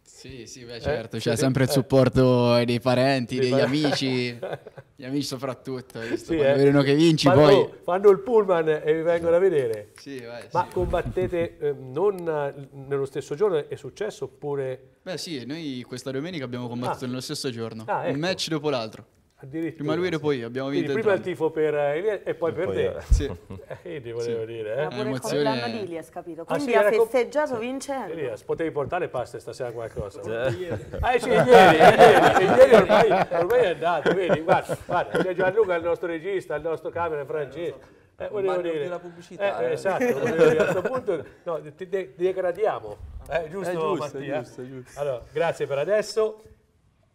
Sì, sì, beh, eh, certo, c'è sempre il supporto dei parenti, degli amici, [LAUGHS] gli amici soprattutto. Sì, Quando vedono che vinci, fanno, poi... Fanno il pullman e vi vengono a vedere. Sì, vai, Ma sì. combattete non nello stesso giorno, è successo oppure... Beh sì, noi questa domenica abbiamo combattuto ah. nello stesso giorno, ah, ecco. un match dopo l'altro. Prima lui e poi abbiamo vinto. Quindi prima il tifo per Elias eh, e poi e per poi, te. Sì. Quindi [LAUGHS] eh, volevo sì. dire. Eh. Ma pure Emozione... di Elias, capito? Ah, Quindi ah, sì, ha festeggiato sì. vincendo. Elias, potevi portare pasta stasera qualcosa. Sì. [LAUGHS] Ah, sì, ieri, ieri, ieri ormai, ormai, è andato, vedi, guarda, guarda, c'è Gianluca, il nostro regista, il nostro camera, francese. Eh, volevo dire, la pubblicità. Eh, eh. Esatto, a questo punto no, ti degradiamo, eh, giusto, è giusto, Mattia? giusto, giusto. Allora, grazie per adesso.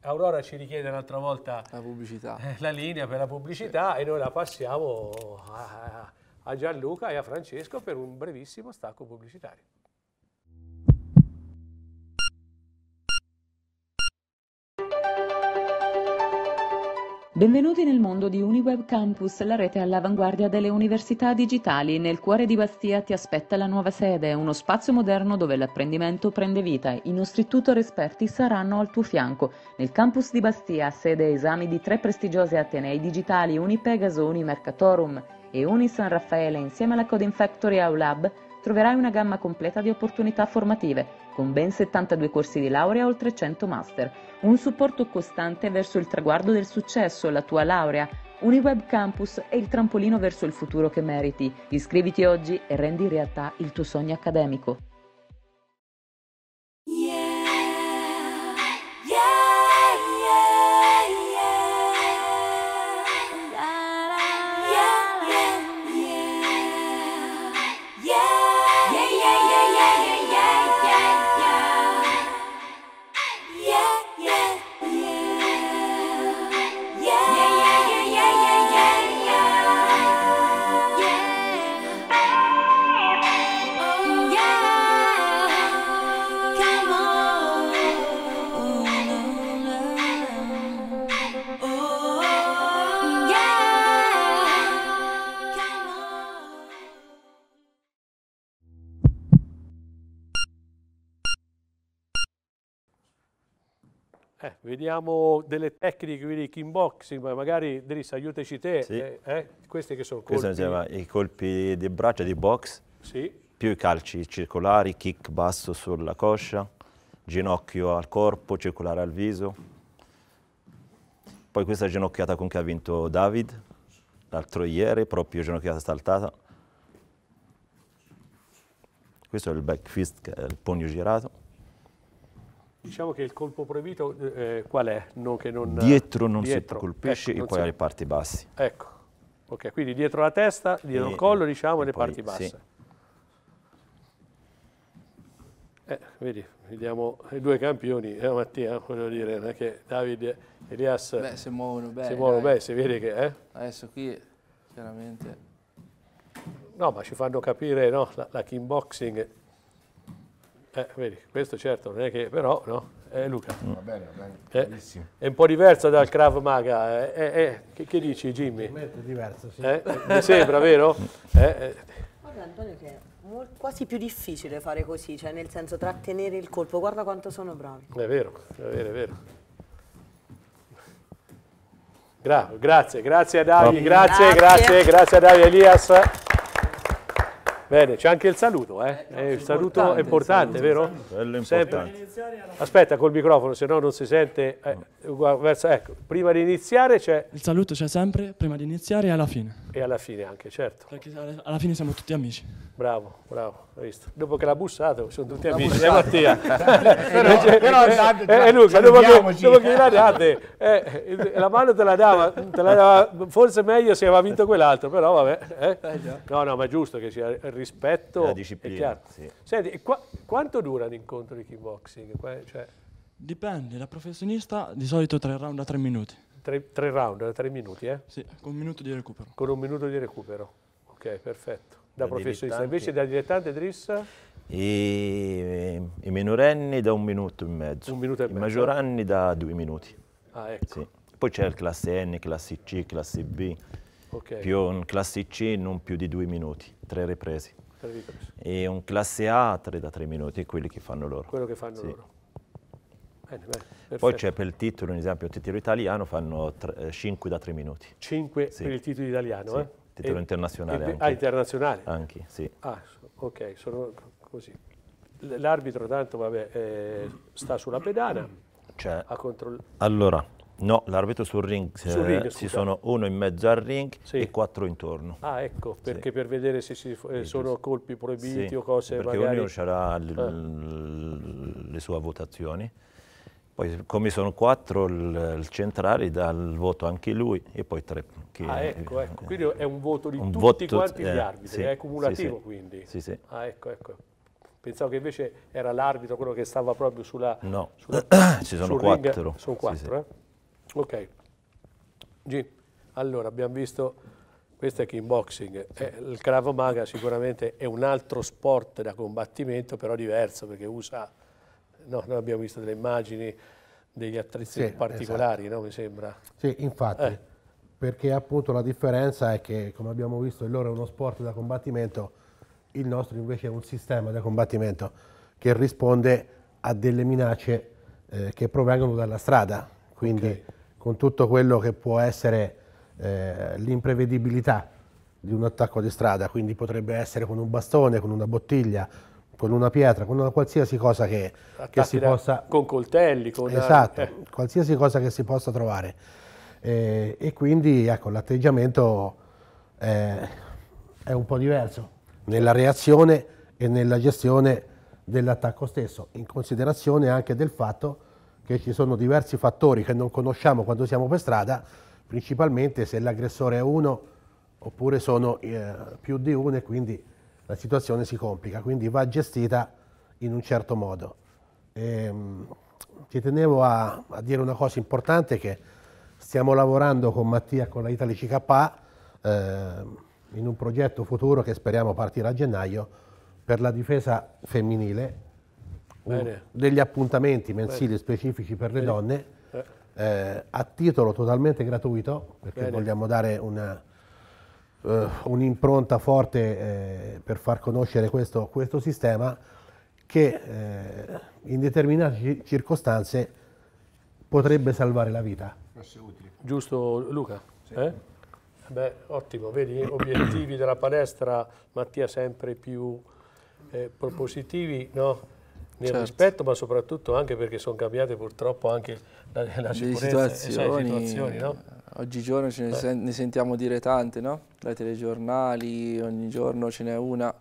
Aurora ci richiede un'altra volta la, pubblicità. Eh, la linea per la pubblicità sì. e noi la passiamo a, a Gianluca e a Francesco per un brevissimo stacco pubblicitario. Benvenuti nel mondo di Uniweb Campus, la rete all'avanguardia delle università digitali. Nel cuore di Bastia ti aspetta la nuova sede, uno spazio moderno dove l'apprendimento prende vita. I nostri tutor esperti saranno al tuo fianco. Nel campus di Bastia, sede esami di tre prestigiosi atenei digitali Unipegaso, Unimercatorum e Uni San Raffaele insieme alla Coding Factory Aulab, troverai una gamma completa di opportunità formative, con ben 72 corsi di laurea e oltre 100 master, un supporto costante verso il traguardo del successo, la tua laurea, Uniweb Campus è il trampolino verso il futuro che meriti. Iscriviti oggi e rendi in realtà il tuo sogno accademico. Vediamo delle tecniche di kickboxing, ma magari Dris aiutaci te. Sì. Eh, eh, questi che sono colpi? Sono i colpi di braccia di box, sì. più i calci circolari, kick basso sulla coscia, ginocchio al corpo, circolare al viso. Poi questa ginocchiata con che ha vinto David l'altro ieri, proprio ginocchiata saltata. Questo è il back fist, il pugno girato. Diciamo che il colpo proibito eh, eh qual è? Non non, dietro non dietro. si colpisce ecco, e poi alle parti basse. Ecco, ok, quindi dietro la testa, dietro e, il collo diciamo le poi, parti basse. Sì. Eh, vedi, vediamo i due campioni, eh, Mattia, voglio dire, non è che Davide e Elias Beh, si muovono bene. Si muovono bene, si vede che... Eh? Adesso qui, chiaramente... No, ma ci fanno capire no, la, la kickboxing eh, vedi, questo certo non è che, però no, eh, Luca. Mm. Va bene, va bene, eh, è un po' diverso dal Krav Maga, eh, eh, eh che, che, dici Jimmy? È diverso, sì. Eh, mi sembra, vero? Guarda Antonio che è molto, quasi più difficile fare così, cioè nel senso trattenere il colpo, guarda quanto sono bravi. È vero, è vero, è vero. Gra grazie, grazie a Davide, grazie, grazie, grazie, grazie a Davide Elias. Bene, c'è anche il saluto, eh? eh, eh il saluto è importante, importante vero? Bello importante. Aspetta, col microfono, se no non si sente. Eh, verso, ecco, prima di iniziare c'è... Il saluto c'è sempre, prima di iniziare e alla fine. E alla fine anche, certo. Perché alla fine siamo tutti amici. Bravo, bravo, hai visto. Dopo che l'ha bussato, sono tutti l'ha amici. Bussato. E eh, Mattia. [LAUGHS] però, cioè, però è, eh, eh, eh, Luca, dopo che, dopo [LAUGHS] che la date, eh, la mano te la, dava, te la dava, forse meglio se aveva vinto quell'altro, però vabbè. Eh. No, no, ma è giusto che sia il rispetto. La disciplina. Sì. Senti, qua, quanto dura l'incontro di kickboxing? Cioè, Dipende, da professionista di solito tre round a tre minuti. Tre, tre, round, eh, tre minuti, eh? Sì, con un minuto di recupero. Con un minuto di recupero. Ok, perfetto. Da, da professionista. Invece da dilettante, Driss? I, I, minorenni da un minuto e mezzo. Un minuto e mezzo. I maggioranni da due minuti. Ah, ecco. Sì. Poi c'è il classe N, classe C, classe B. Ok. Più un classe C non più di due minuti, tre riprese. Tre riprese. E un classe A tre da tre minuti, quelli che fanno loro. Quello che fanno sì. loro. Bene, bene, Poi c'è per il titolo, un esempio, il titolo italiano fanno 5 eh, da 3 minuti. 5 sì. per il titolo italiano, sì. eh? Titolo e, internazionale e, anche. Ah, internazionale? Anche, sì. Ah, ok, sono così. L'arbitro tanto, vabbè, eh, sta sulla pedana. Cioè, allora, no, l'arbitro sul ring, eh, sul ring eh, ci sono uno in mezzo al ring sì. e quattro intorno. Ah, ecco, perché sì. per vedere se si, eh, sono colpi proibiti sì. o cose perché magari... Perché ognuno avrà ah. Eh. le sue votazioni. Poi come sono quattro il, il Centrari dà il voto anche lui e poi tre. Che, ah ecco, eh, ecco, quindi è un voto di un tutti voto, quanti eh, gli arbitri, sì, è cumulativo sì, quindi. Sì, sì. Ah ecco, ecco. Pensavo che invece era l'arbitro quello che stava proprio sulla... No, sulla, [CLEARS THROAT] ci sono quattro. sono quattro, sì, eh? Ok. Gin, allora abbiamo visto, questo è kickboxing, eh, il Krav Maga sicuramente è un altro sport da combattimento però diverso perché usa no, noi abbiamo visto delle immagini degli attrezzi sì, particolari, esatto. no, mi sembra. Sì, infatti, eh. perché appunto la differenza è che, come abbiamo visto, il loro è uno sport da combattimento, il nostro invece è un sistema da combattimento che risponde a delle minacce eh, che provengono dalla strada, quindi okay. con tutto quello che può essere eh, l'imprevedibilità di un attacco di strada, quindi potrebbe essere con un bastone, con una bottiglia, con una pietra, con una qualsiasi cosa che, che si da, possa... Con coltelli, con... Eh, esatto, eh. qualsiasi cosa che si possa trovare. Eh, e quindi ecco, l'atteggiamento è, eh, è un po' diverso nella reazione e nella gestione dell'attacco stesso, in considerazione anche del fatto che ci sono diversi fattori che non conosciamo quando siamo per strada, principalmente se l'aggressore è uno oppure sono eh, più di uno e quindi la situazione si complica, quindi va gestita in un certo modo. E, ehm, ci tenevo a, a, dire una cosa importante che stiamo lavorando con Mattia con la Italy CKA eh, in un progetto futuro che speriamo partirà a gennaio per la difesa femminile, degli appuntamenti mensili Bene. specifici per le donne eh. eh, a titolo totalmente gratuito perché Bene. vogliamo dare una eh, un'impronta forte eh, per far conoscere questo, questo sistema che eh, in determinate circostanze potrebbe salvare la vita. Giusto Luca? Sì. Eh? Beh, ottimo, vedi, [COUGHS] obiettivi della palestra Mattia sempre più eh, propositivi, no? nel certo. rispetto, ma soprattutto anche perché sono cambiate purtroppo anche la, la sicurezza le eh, situazioni, sai, situazioni no? Eh, oggigiorno ce ne, eh. sen ne, sentiamo dire tante, no? Dai telegiornali, ogni giorno ce n'è una,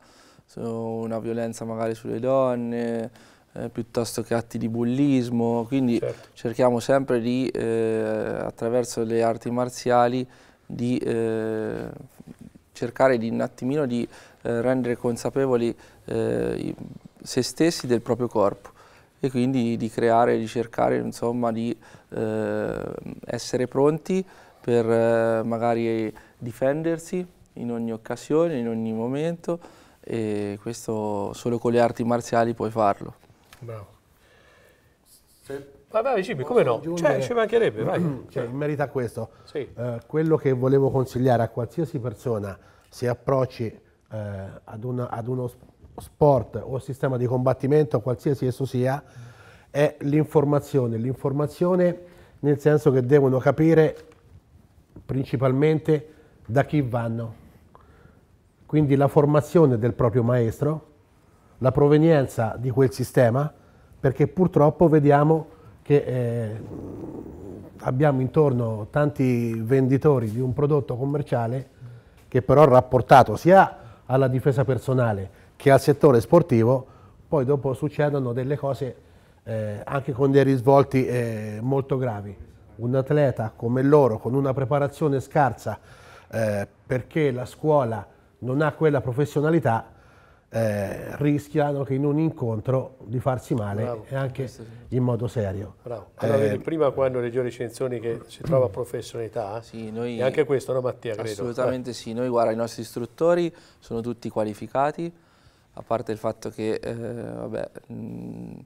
una violenza magari sulle donne, eh, piuttosto che atti di bullismo, quindi certo. cerchiamo sempre di, eh, attraverso le arti marziali, di eh, cercare di un attimino di rendere consapevoli eh, i, se stessi, del proprio corpo e quindi di creare, di cercare insomma di eh, essere pronti per eh, magari difendersi in ogni occasione, in ogni momento e questo solo con le arti marziali puoi farlo. Bravo. Se Vabbè, Cibi, come no? Cioè, ci mancherebbe, vai. [CLEARS THROAT] Cioè, in merito a questo, sì. eh, quello che volevo consigliare a qualsiasi persona si approcci eh, ad, una, ad, uno, sport o sistema di combattimento, qualsiasi esso sia, è l'informazione. L'informazione nel senso che devono capire principalmente da chi vanno. Quindi la formazione del proprio maestro, la provenienza di quel sistema, perché purtroppo vediamo che eh, abbiamo intorno tanti venditori di un prodotto commerciale che però è rapportato sia alla difesa personale, che al settore sportivo poi dopo succedono delle cose eh, anche con dei risvolti eh, molto gravi. Un atleta come loro con una preparazione scarsa eh, perché la scuola non ha quella professionalità eh, rischiano che in un incontro di farsi male Bravo, e anche sì. in modo serio. Bravo. Allora, eh, vedi, prima quando le recensioni che si trova [CLEARS THROAT] professionalità, sì, noi, e anche questo, no Mattia? Assolutamente credo. sì, noi guarda, i nostri istruttori sono tutti qualificati, a parte il fatto che eh, vabbè, mh,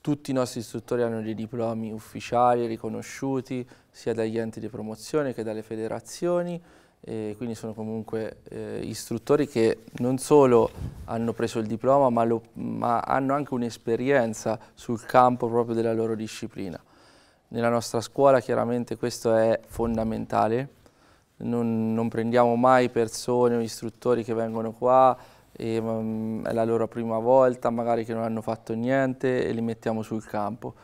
tutti i nostri istruttori hanno dei diplomi ufficiali riconosciuti sia dagli enti di promozione che dalle federazioni e quindi sono comunque eh, istruttori che non solo hanno preso il diploma ma, lo, ma hanno anche un'esperienza sul campo proprio della loro disciplina. Nella nostra scuola chiaramente questo è fondamentale, non, non prendiamo mai persone o istruttori che vengono qua e um, è la loro prima volta, magari che non hanno fatto niente e li mettiamo sul campo,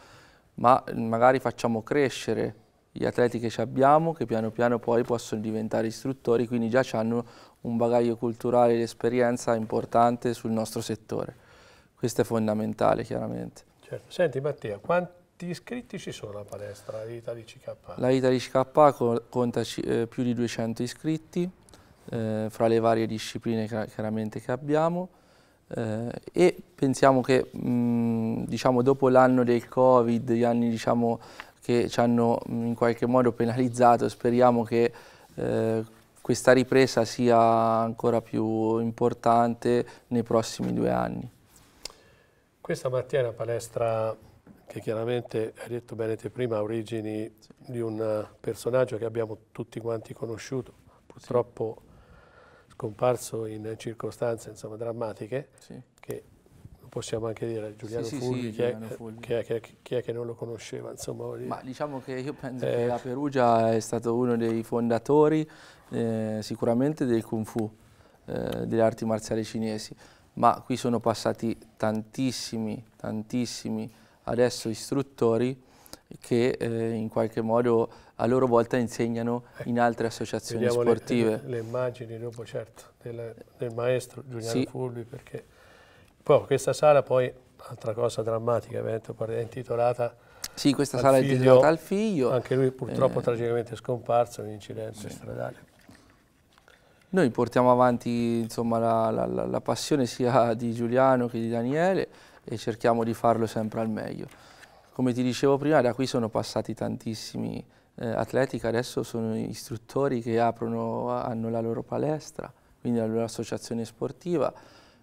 ma mm, magari facciamo crescere gli atleti che ci abbiamo, che piano piano poi possono diventare istruttori, quindi già hanno un bagaglio culturale ed esperienza importante sul nostro settore. Questo è fondamentale chiaramente. Certo. Senti Mattia, quanti iscritti ci sono alla palestra Italy CK? La Italy CK conta eh, più di 200 iscritti, eh, fra le varie discipline chiaramente che abbiamo eh, e pensiamo che mh, mm, diciamo, dopo l'anno del Covid, gli anni diciamo, che ci hanno mm, in qualche modo penalizzato, speriamo che eh, questa ripresa sia ancora più importante nei prossimi due anni. Questa mattina palestra che chiaramente, hai detto bene te prima, ha origini sì. di un personaggio che abbiamo tutti quanti conosciuto, purtroppo scomparso in circostanze insomma, drammatiche, sì. che possiamo anche dire Giuliano Fulvi, chi, Giuliano è, Chi, è, che non lo conosceva? Insomma, Ma diciamo che io penso eh. che la Perugia è stato uno dei fondatori eh, sicuramente del Kung Fu, eh, delle arti marziali cinesi, ma qui sono passati tantissimi, tantissimi adesso istruttori che eh, in qualche modo a loro volta insegnano ecco, in altre associazioni sportive. Le, le, immagini dopo, certo, del, del maestro Giuliano sì. Fulvi, perché poi questa sala poi, altra cosa drammatica, è intitolata sì, questa sala figlio, è intitolata al figlio. Anche lui purtroppo eh. tragicamente scomparso in un incidente sì. stradale. Noi portiamo avanti insomma, la, la, la, passione sia di Giuliano che di Daniele e cerchiamo di farlo sempre al meglio. Come ti dicevo prima, da qui sono passati tantissimi eh, atletica adesso sono istruttori che aprono, hanno la loro palestra, quindi la loro associazione sportiva,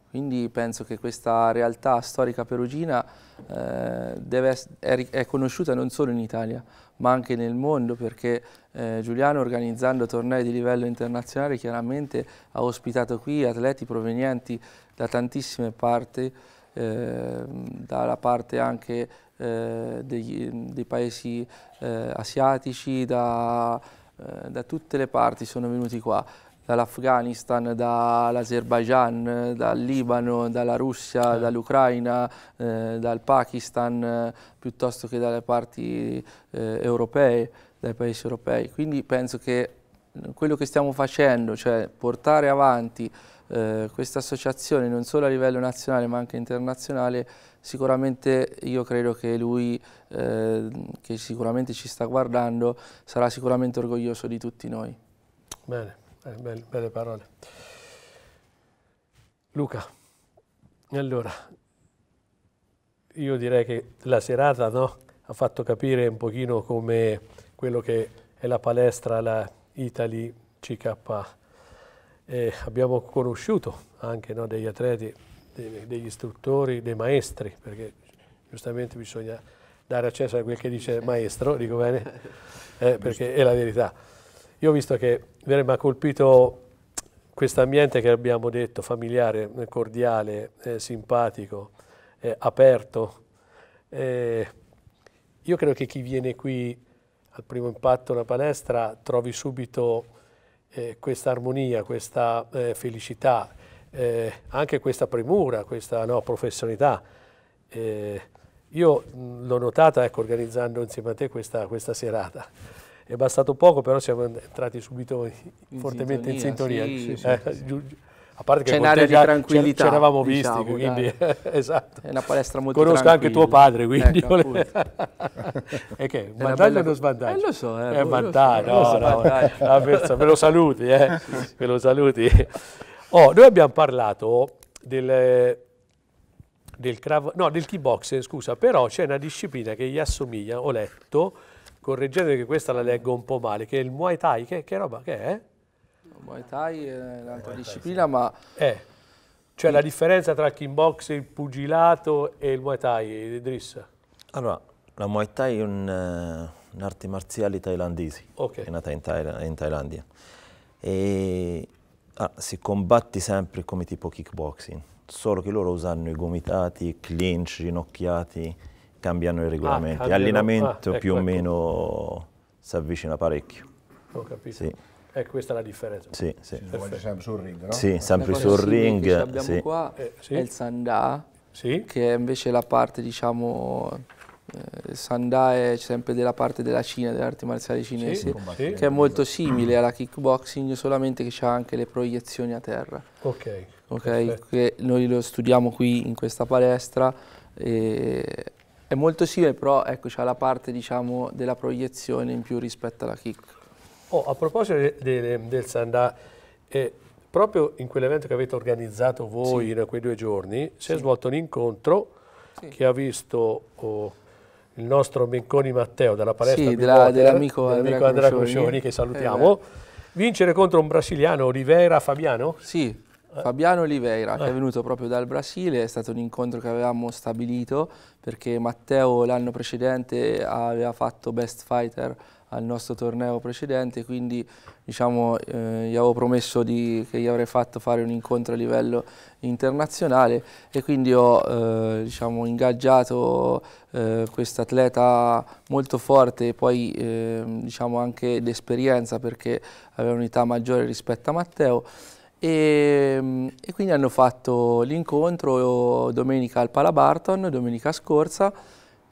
quindi penso che questa realtà storica perugina eh, deve, è, è, conosciuta non solo in Italia ma anche nel mondo perché eh, Giuliano organizzando tornei di livello internazionale chiaramente ha ospitato qui atleti provenienti da tantissime parti, eh, dalla parte anche eh, degli, dei paesi eh, asiatici, da, eh, da tutte le parti sono venuti qua dall'Afghanistan, dall'Azerbaigian, dal Libano, dalla Russia, dall'Ucraina, eh, dal Pakistan, eh, piuttosto che dalle parti eh, europee, dai paesi europei. Quindi penso che quello che stiamo facendo, cioè portare avanti eh, questa associazione non solo a livello nazionale ma anche internazionale, sicuramente io credo che lui, eh, che sicuramente ci sta guardando, sarà sicuramente orgoglioso di tutti noi. Bene, eh, belle, belle, parole. Luca, allora, io direi che la serata no, ha fatto capire un pochino come quello che è la palestra, la Italy CK. Eh, abbiamo conosciuto anche no, degli atleti degli istruttori, dei maestri, perché giustamente bisogna dare accesso a quel che dice maestro, dico bene, [LAUGHS] eh, perché è la verità. Io ho visto che mi ha colpito questo ambiente che abbiamo detto, familiare, cordiale, eh, simpatico, eh, aperto. Eh, io credo che chi viene qui al primo impatto alla palestra trovi subito eh, questa armonia, questa eh, felicità, eh, anche questa premura, questa no, professionalità. Eh, io l'ho notata ecco, organizzando insieme a te questa, questa, serata. È bastato poco, però siamo entrati subito in fortemente sintonia, in sintonia. Sì, eh, sì, sì, a parte che un'area di tranquillità. Ce l'eravamo diciamo, visti, quindi [LAUGHS] esatto. È una palestra molto Conosco tranquilla. anche tuo padre, quindi. Ecco, le... [LAUGHS] che? Un vantaggio bella... o svantaggio? Eh, lo so, eh, è boh, vantaggio, so, lo saluti, eh. Ve lo saluti. Oh, noi abbiamo parlato del, del, crav, no, del kickbox, scusa, però c'è una disciplina che gli assomiglia, ho letto, correggete che questa la leggo un po' male, che è il Muay Thai, che, che roba che è? Il Muay Thai è un'altra disciplina, sì. ma... Eh, Cioè la differenza tra il kickboxing, il pugilato e il Muay Thai, Idris? Allora, la Muay Thai è un, eh, un'arte marziale thailandese, okay. è nata in, Thail in Thailandia. E Ah, si combatti sempre come tipo kickboxing, solo che loro usano i gomitati, clinch, ginocchiati, cambiano i ah, regolamenti. Ah, Allenamento ah, ecco, più o ecco, ecco. meno si avvicina parecchio. Ho capito. Sì. Ecco, questa è la differenza. Sì, sì. sempre sul ring, no? Sì, sempre sul ring. abbiamo sì. qua eh, sì. è il sandà, sì. che è invece la parte, diciamo eh, Sandae sempre della parte della Cina, dell'arte marziale cinese, sì, che è molto simile alla kickboxing, solamente che ha anche le proiezioni a terra. Ok. okay? Che noi lo studiamo qui in questa palestra. E è molto simile, però ecco, c'è la parte diciamo, della proiezione in più rispetto alla kick. Oh, a proposito de, de, del Sandà, eh, proprio in quell'evento che avete organizzato voi sì. in quei due giorni, si è svolto un incontro che ha visto... Oh, il nostro Benconi Matteo della palestra sì, della, dell'amico, dell'amico Andrea Crocioni che salutiamo, eh, vincere contro un brasiliano Oliveira Fabiano? Sì, Fabiano Oliveira, che è eh. venuto proprio dal Brasile, è stato un incontro che avevamo stabilito perché Matteo l'anno precedente aveva fatto Best Fighter al nostro torneo precedente, quindi diciamo, eh, gli avevo promesso di, che gli avrei fatto fare un incontro a livello internazionale e quindi ho eh, diciamo, ingaggiato eh, questo atleta molto forte e poi eh, diciamo anche d'esperienza perché aveva un'età maggiore rispetto a Matteo. E, ehm, e quindi hanno fatto l'incontro domenica al Palabarton, domenica scorsa,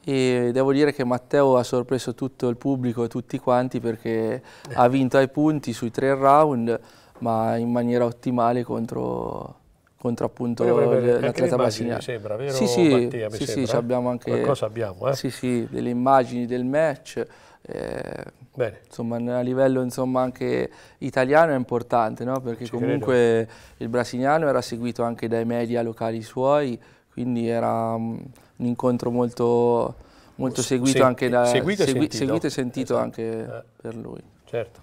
e devo dire che Matteo ha sorpreso tutto il pubblico e tutti quanti perché ha vinto ai punti sui tre round ma in maniera ottimale contro, contro appunto l'atleta Bassignano. Mi sembra, vero Sì, sì, Mattia, sì, sembra, sì eh? abbiamo anche Qualcosa abbiamo, eh? sì, sì, delle immagini del match. Eh, Bene. Insomma, a livello insomma, anche italiano è importante, no? perché Ci comunque credo. il brasiliano era seguito anche dai media locali suoi, quindi era mm, un incontro molto, molto seguito Se, anche da... Seguito, segui, sentito. seguito e sentito esatto. anche eh. per lui. Certo.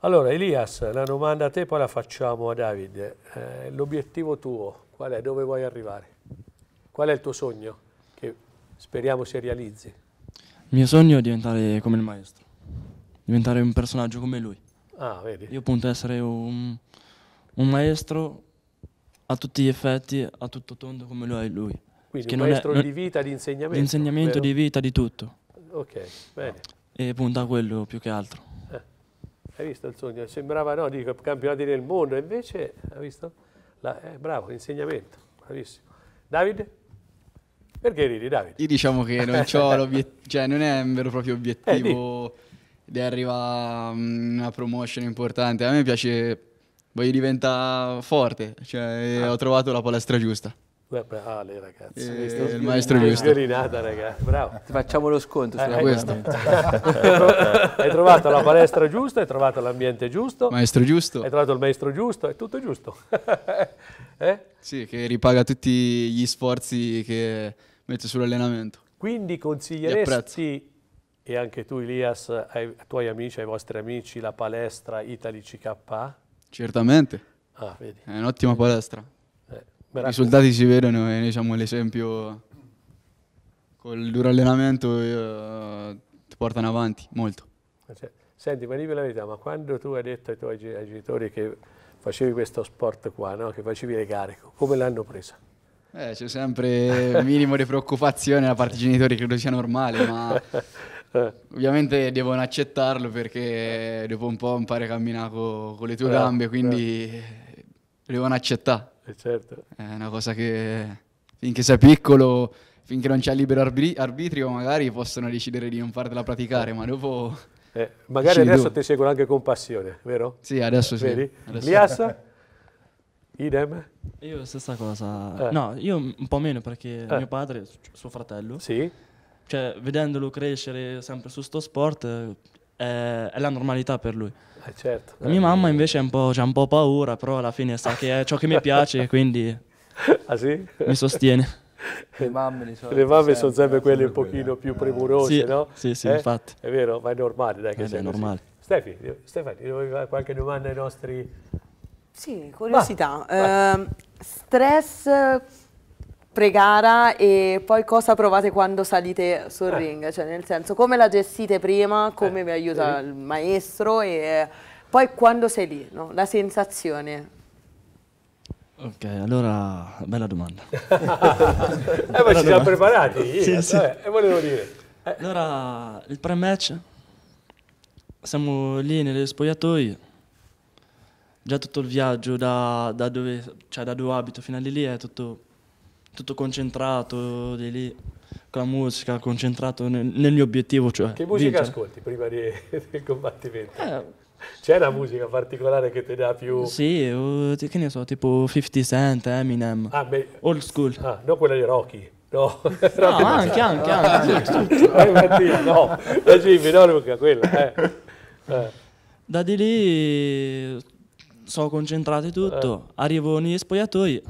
Allora Elias, la domanda a te poi la facciamo a Davide. Eh, L'obiettivo tuo qual è? Dove vuoi arrivare? Qual è il tuo sogno che speriamo si realizzi? Il mio sogno è diventare come il maestro, diventare un personaggio come lui. Ah, vedi. Io punto a essere un, un maestro a tutti gli effetti, a tutto tondo come lo è lui. Quindi che un maestro è, di vita, di insegnamento. Di insegnamento, vero? di vita, di tutto. Ok, bene. E punta a quello più che altro. Eh, hai visto il sogno? Sembrava no, dico, campionati nel mondo, invece, hai visto? La, eh, bravo, l'insegnamento, bravissimo. Davide? Perché ridi, Davide? Io diciamo che non, [LAUGHS] l'obiettivo, cioè, non è un vero e proprio obiettivo eh, di arrivare a mm, una promotion importante. A me piace, voglio diventare forte, cioè ah. ho trovato la palestra giusta. Beh, bravo, ragazzi. Eh, il maestro Giusto. Sviolinata, ragazzi. Bravo. Ti facciamo lo sconto eh, su eh, questo. hai trovato la palestra giusta, hai trovato l'ambiente giusto. Maestro giusto. Hai trovato il maestro giusto, è tutto giusto. [LAUGHS] eh? Sì, che ripaga tutti gli sforzi che mette sull'allenamento. Quindi consiglieresti, e anche tu Elias, ai tuoi amici, ai vostri amici, la palestra Italy CK? Certamente. Ah, vedi. È un'ottima palestra. Beh, I risultati si vedono e noi siamo l'esempio col duro allenamento eh, ti portano avanti molto. Eh, cioè, senti, ma dimmi la verità, ma quando tu hai detto ai tuoi genitori che facevi questo sport qua, no? che facevi le gare, come l'hanno presa? Eh, c'è sempre un minimo di preoccupazione da parte dei genitori, credo sia normale, ma [LAUGHS] eh. ovviamente devono accettarlo perché dopo un po' impari a camminare con, con le tue eh, gambe, quindi eh. devono accettare. Eh certo. È una cosa che finché sei piccolo, finché non c'è libero arbitri- arbitrio, magari possono decidere di non fartela praticare, ma dopo... Eh, magari adesso due. ti seguono anche con passione, vero? Sì, adesso sì. Vedi? Adesso... Liassa? Idem? Io stessa cosa. Eh. No, io un po' meno perché eh. mio padre, suo fratello, sì. cioè, vedendolo crescere sempre su sto sport, è la normalità per lui. Eh certo. La mia eh. mamma invece ha un, un po' paura, però alla fine sa che è ciò che mi piace, [LAUGHS] quindi ah, sì? mi sostiene. Le mamme, le solite, le mamme sempre, sono eh, sempre quelle un pochino più premurose, sì, no? Sì, sì, eh? infatti. È vero, ma è normale, dai, che eh, è normale. Stefi, Stefani, qualche domanda ai nostri... Sì, curiosità. Vai, vai. Uh, stress pregara e poi cosa provate quando salite eh. sul eh. ring, cioè nel senso come la gestite prima, come eh. vi aiuta eh. il maestro e poi quando sei lì, no? la sensazione. Ok, allora, bella domanda. [LAUGHS] eh, ma bella ci siamo preparati. Sì, sì. e eh, eh, volevo dire. Allora, il pre-match, siamo lì nelle spogliatoie, già tutto il viaggio da, da, dove, cioè da dove abito fino a lì è tutto tutto concentrato di lì con la musica, concentrato nel, nel mio obiettivo. Cioè, che musica vincere. ascolti prima di, [LAUGHS] del combattimento? Eh, C'è una musica particolare che ti dà più... Sì, o, che ne so, tipo 50 Cent, Eminem, ah, beh, old school. Ah, non quella di Rocky. No, no [LAUGHS] anche, anche, anche, anche. Ah, no, la Jimmy, no Luca, quella. Eh. Eh. Da di lì sono concentrato e tutto, eh. arrivo negli spogliatoi,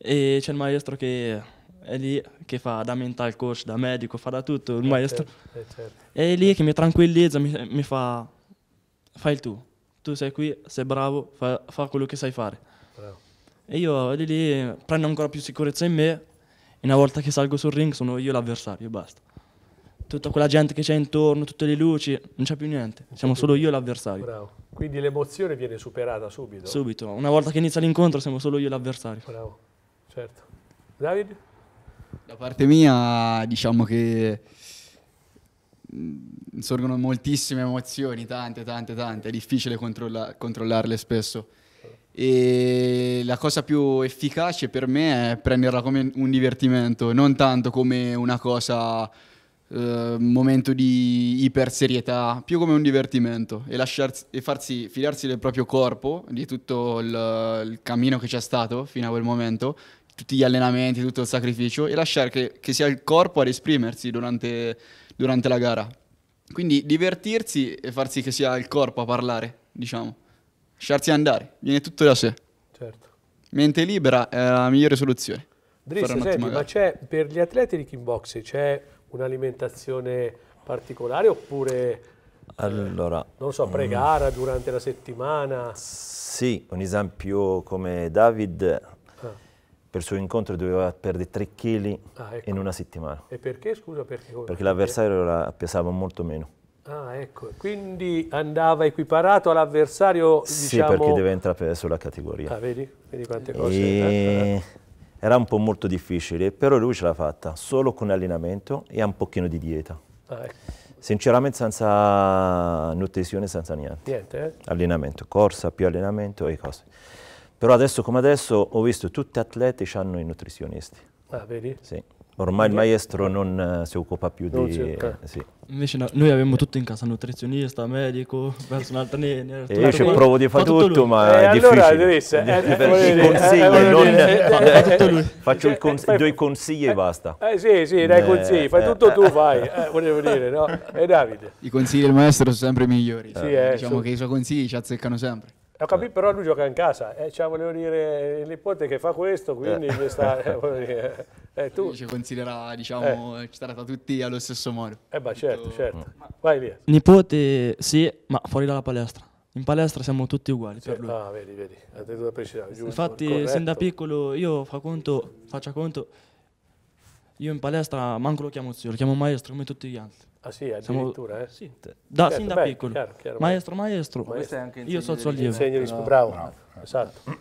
e c'è il maestro che è lì, che fa da mental coach, da medico, fa da tutto, il eh maestro. Certo, eh certo. È lì che mi tranquillizza, mi, mi, fa, fai il tuo, tu sei qui, sei bravo, fa, fa quello che sai fare. Bravo. E io lì, lì prendo ancora più sicurezza in me, e una volta che salgo sul ring sono io l'avversario, e basta tutta quella gente che c'è intorno, tutte le luci, non c'è più niente, siamo solo io e l'avversario. Bravo. Quindi l'emozione viene superata subito? Subito, una volta che inizia l'incontro siamo solo io e l'avversario. Bravo. Certo. Davide? Da parte mia diciamo che mm, sorgono moltissime emozioni, tante, tante, tante, è difficile controlla- controllarle spesso. E la cosa più efficace per me è prenderla come un divertimento, non tanto come una cosa, eh, un momento di iperserietà, più come un divertimento e, lasciarsi, e farsi fidarsi del proprio corpo, di tutto il, il cammino che c'è stato fino a quel momento, tutti gli allenamenti, tutto il sacrificio e lasciare che, che sia il corpo ad esprimersi durante, durante la gara. Quindi divertirsi e far sì che sia il corpo a parlare, diciamo. Lasciarsi andare, viene tutto da sé. Certo. Mente libera è la migliore soluzione. Driss, senti, ma c'è per gli atleti di kickbox c'è un'alimentazione particolare oppure allora, eh, non so, mm. pre-gara, um, durante la settimana? Sì, un esempio come David per il suo incontro doveva perdere 3 kg ah, ecco. in una settimana. E perché, scusa? Perché, perché l'avversario pesava molto meno. Ah, ecco. Quindi andava equiparato all'avversario, Sì, diciamo... perché deve entrare sulla categoria. Ah, vedi? Vedi quante cose. E... Eh? Eh. Era un po' molto difficile, però lui ce l'ha fatta, solo con allenamento e un pochino di dieta. Ah, ecco. Sinceramente senza nutrizione, senza niente. Niente, eh? Allenamento, corsa, più allenamento e cose. Però adesso come adesso ho visto tutti atleti hanno i nutrizionisti. Ah, vedi? Sì. Ormai il maestro non uh, si occupa più non di... Eh, sì. Invece no, noi avevamo tutto in casa, nutrizionista, medico, personal trainer... E io provo di fare tutto, ma eh, è difficile. I eh, consigli, non... [LAUGHS] Faccio due consigli e basta. Eh, sì, sì, dai consigli, fai tutto tu, fai, volevo dire, no? E Davide? I consigli del maestro sono sempre migliori. diciamo che i suoi consigli ci azzeccano sempre. Ho capito, eh. però lui gioca in casa, eh, cioè, volevo dire, il nipote che fa questo, quindi eh. sta, eh, [LAUGHS] dire, eh, tu. Ci considera, diciamo, eh. ci eh, tratta tutti allo stesso modo. Eh beh, certo, certo. Mm. Vai via. Nipote sì, ma fuori dalla palestra. In palestra siamo tutti uguali sì. per lui. Ah, vedi, vedi, attenzione precisare, giusto, Infatti, corretto. sin da piccolo io fa conto, faccia conto, io in palestra manco lo chiamo zio, lo chiamo maestro come tutti gli altri. Ah sì, addirittura, Siamo... eh? Sì, da, certo, sin da beh, piccolo. Chiaro, chiaro, maestro, maestro, maestro. Io socio allievo. Bravo. bravo. Esatto.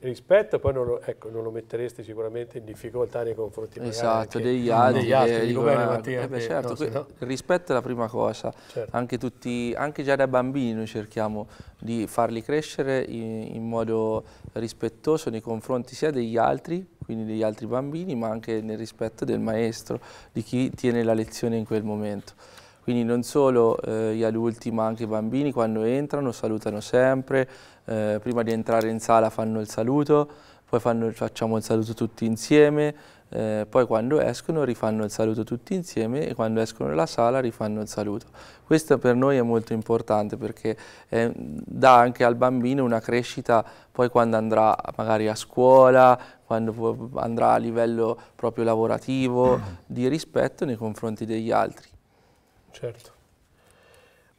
Rispetto, poi non lo, ecco, non lo, metteresti sicuramente in difficoltà nei confronti esatto, degli altri. Il ah, eh certo, rispetto è la prima cosa. Certo. Anche, tutti, anche, già da bambini noi cerchiamo di farli crescere in, in modo rispettoso nei confronti sia degli altri, quindi degli altri bambini, ma anche nel rispetto del maestro, di chi tiene la lezione in quel momento. Quindi non solo eh, gli adulti ma anche i bambini quando entrano salutano sempre, eh, prima di entrare in sala fanno il saluto, poi fanno, facciamo il saluto tutti insieme, eh, poi quando escono rifanno il saluto tutti insieme e quando escono dalla sala rifanno il saluto. Questo per noi è molto importante perché eh, dà anche al bambino una crescita poi quando andrà magari a scuola, quando andrà a livello proprio lavorativo, mm. di rispetto nei confronti degli altri. Certo.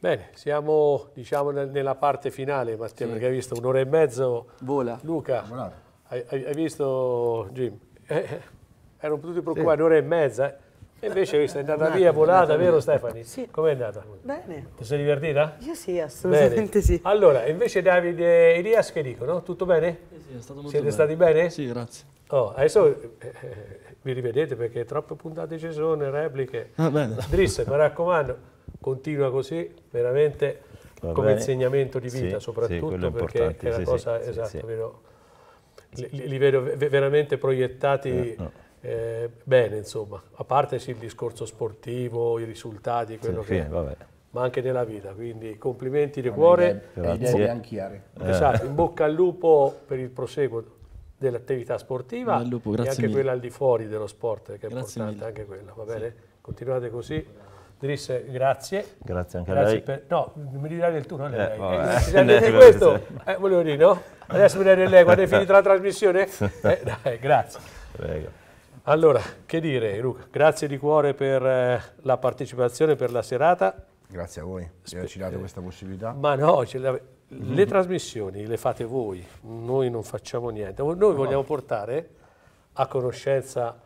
Bene, siamo diciamo, nella parte finale, Mattia, sì. perché hai visto un'ora e mezzo. Vola. Luca, hai, hai, visto Jim? Eh, eh erano potuti preoccupare sì. un'ora e mezza. E invece è andata via volata, vero Stefani? Sì. Com'è andata? Bene. Ti sei divertita? Io sì, assolutamente bene. sì. Allora, invece Davide e Elias che dicono? Tutto bene? Sì, sì, è stato molto Siete bene. stati bene? Sì, grazie. Oh, adesso eh, eh vi rivedete perché troppe puntate ci sono, repliche. Ah, bene. Drisse, mi raccomando continua così, veramente Va come bene. insegnamento di vita, sì, soprattutto sì, perché è una cosa esatto, vedo, li, li, vedo veramente proiettati eh, no. eh, bene, insomma, a parte sì, il discorso sportivo, i risultati, quello che... Fine, vabbè ma anche nella vita. Quindi complimenti di cuore. Grazie. Anchiare. Eh. Esatto, in bocca al lupo per il proseguo dell'attività sportiva lupo, e anche mille. quella al di fuori dello sport, che è grazie importante mille. anche quella, va bene? Sì. Continuate così. Dris, grazie. Grazie anche grazie a lei. Per, no, non mi ridare il turno a lei. Eh, oh, vabbè. eh, eh, questo, eh, volevo dire, no? Adesso mi dai lei, quando è finita la trasmissione? [LAUGHS] Eh, dai, grazie. Prego. Allora, che dire, Luca? Grazie di cuore per eh, la partecipazione, per la serata. Grazie a voi che averci dato eh, questa possibilità. Ma no, ce l'avete le mm. trasmissioni le fate voi, noi non facciamo niente. Noi vogliamo portare a conoscenza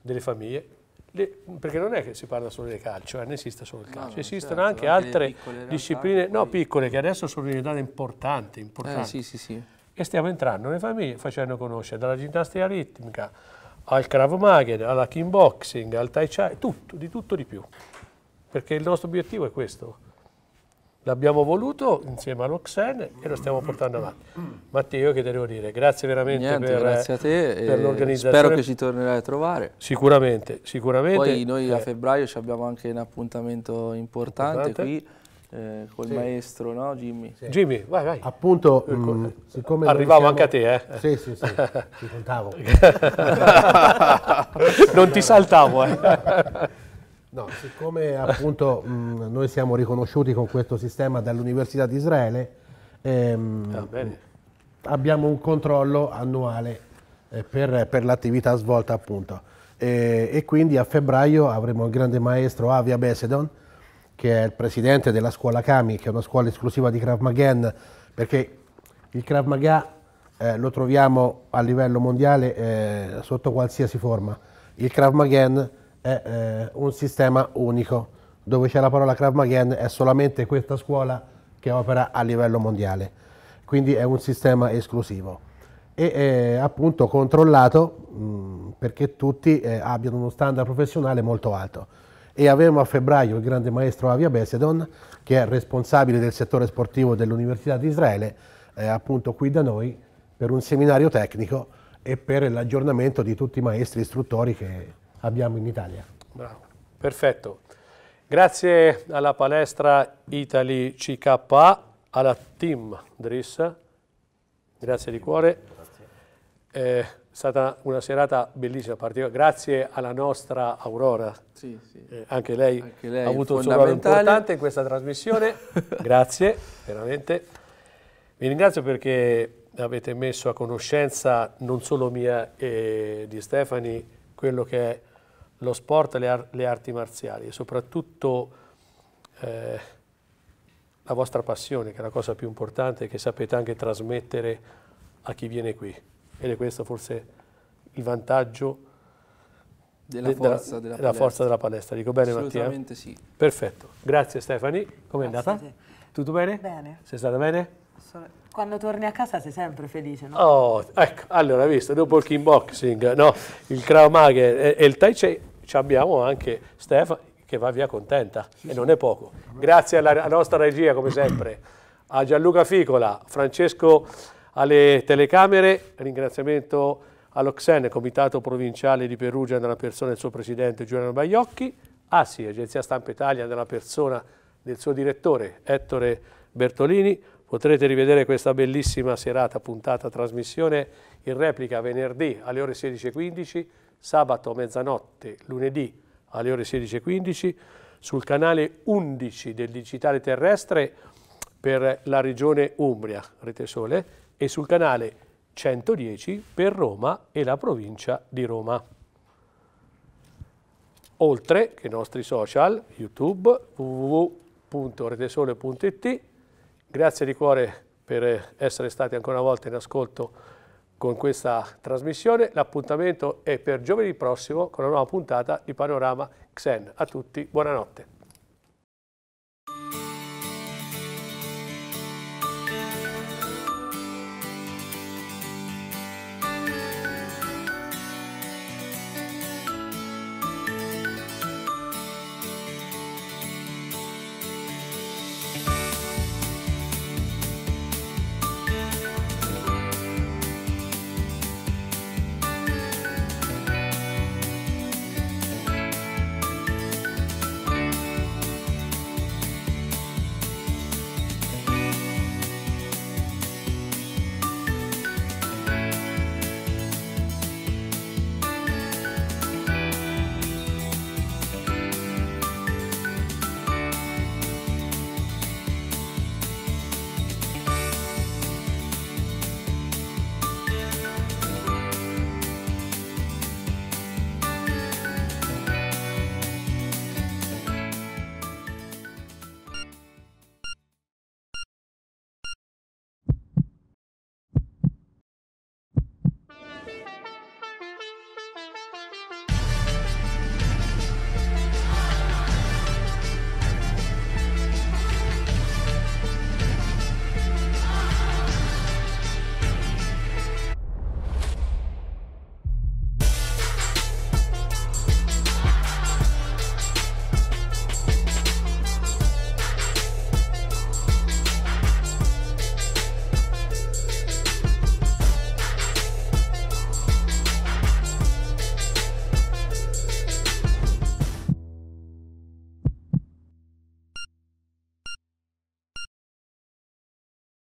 delle famiglie, le, perché non è che si parla solo del calcio, eh, ne esiste solo il calcio, no, esistono certo, anche altre discipline, no poi... piccole, che adesso sono diventate importanti, importanti. Eh, sì, sì, sì. e stiamo entrando nelle famiglie facendo conoscere dalla ginnastica ritmica al Krav Maga, alla kickboxing, al Tai Chai, tutto, di tutto di più, perché il nostro obiettivo è questo l'abbiamo voluto insieme all'Oxen e lo stiamo portando avanti. Matteo, che devo dire? Grazie veramente Niente, per, grazie a te per l'organizzazione. Spero che ci tornerai a trovare. Sicuramente, sicuramente. Poi noi eh. a febbraio abbiamo anche un appuntamento importante, importante. qui. Eh, col sì. maestro, no Jimmy? Sì. Jimmy, vai, vai. Appunto, ecco. mh, mm, siccome Arrivavo siamo... anche a te, eh? Sì, sì, sì, ti contavo. [LAUGHS] non ti saltavo, eh. [LAUGHS] No, siccome appunto [LAUGHS] mh, mm, noi siamo riconosciuti con questo sistema dall'Università di Israele, ehm, ah, abbiamo un controllo annuale eh, per, per, l'attività svolta appunto. E, e, quindi a febbraio avremo il grande maestro Avia Besedon, che è il presidente della scuola Kami, che è una scuola esclusiva di Krav Maga, perché il Krav Maga eh, lo troviamo a livello mondiale eh, sotto qualsiasi forma. Il Krav Maga è eh, un sistema unico, dove c'è la parola Krav Maga è solamente questa scuola che opera a livello mondiale, quindi è un sistema esclusivo e eh, appunto controllato mh, mm, perché tutti eh, abbiano uno standard professionale molto alto. E avremo a febbraio il grande maestro Avia Besedon, che è responsabile del settore sportivo dell'Università di Israele, eh, appunto qui da noi per un seminario tecnico e per l'aggiornamento di tutti i maestri istruttori che abbiamo in Italia. Bravo. Perfetto. Grazie alla palestra Italy CKA, alla team Driss, grazie di cuore. Eh, è stata una serata bellissima, particolare. Grazie alla nostra Aurora, sì, sì. Eh, anche, lei anche, lei ha avuto un suo ruolo importante in questa trasmissione. [LAUGHS] grazie, veramente. Vi ringrazio perché avete messo a conoscenza non solo mia e di Stefani quello che è lo sport e le, ar le, arti marziali e soprattutto eh, la vostra passione, che è la cosa più importante, che sapete anche trasmettere a chi viene qui. Ed è questo forse il vantaggio della, de forza, della, della forza, della, palestra. Dico bene Mattia? Assolutamente sì. Perfetto. Grazie Stefani. Come è andata? Tutto bene? Bene. Sei stata bene? Quando torni a casa sei sempre felice, no? Oh, ecco, allora visto, dopo il kickboxing, no, il Krav Maga e il Tai Chi ci abbiamo anche Stefano che va via contenta sì, e sì. non è poco. Grazie alla nostra regia come sempre, a Gianluca Ficola, Francesco alle telecamere, ringraziamento all'Oxen, Comitato Provinciale di Perugia nella persona del suo presidente Giuliano Baiocchi, ASI, ah Agenzia Stampa Italia nella persona del suo direttore Ettore Bertolini, potrete rivedere questa bellissima serata puntata trasmissione in replica venerdì alle ore 16.15 sabato mezzanotte, lunedì alle ore 16.15 sul canale 11 del digitale terrestre per la regione Umbria, Rete Sole, e sul canale 110 per Roma e la provincia di Roma. Oltre che i nostri social, YouTube, www.retesole.it. Grazie di cuore per essere stati ancora una volta in ascolto con questa trasmissione. L'appuntamento è per giovedì prossimo con una nuova puntata di Panorama Xen. A tutti, buonanotte.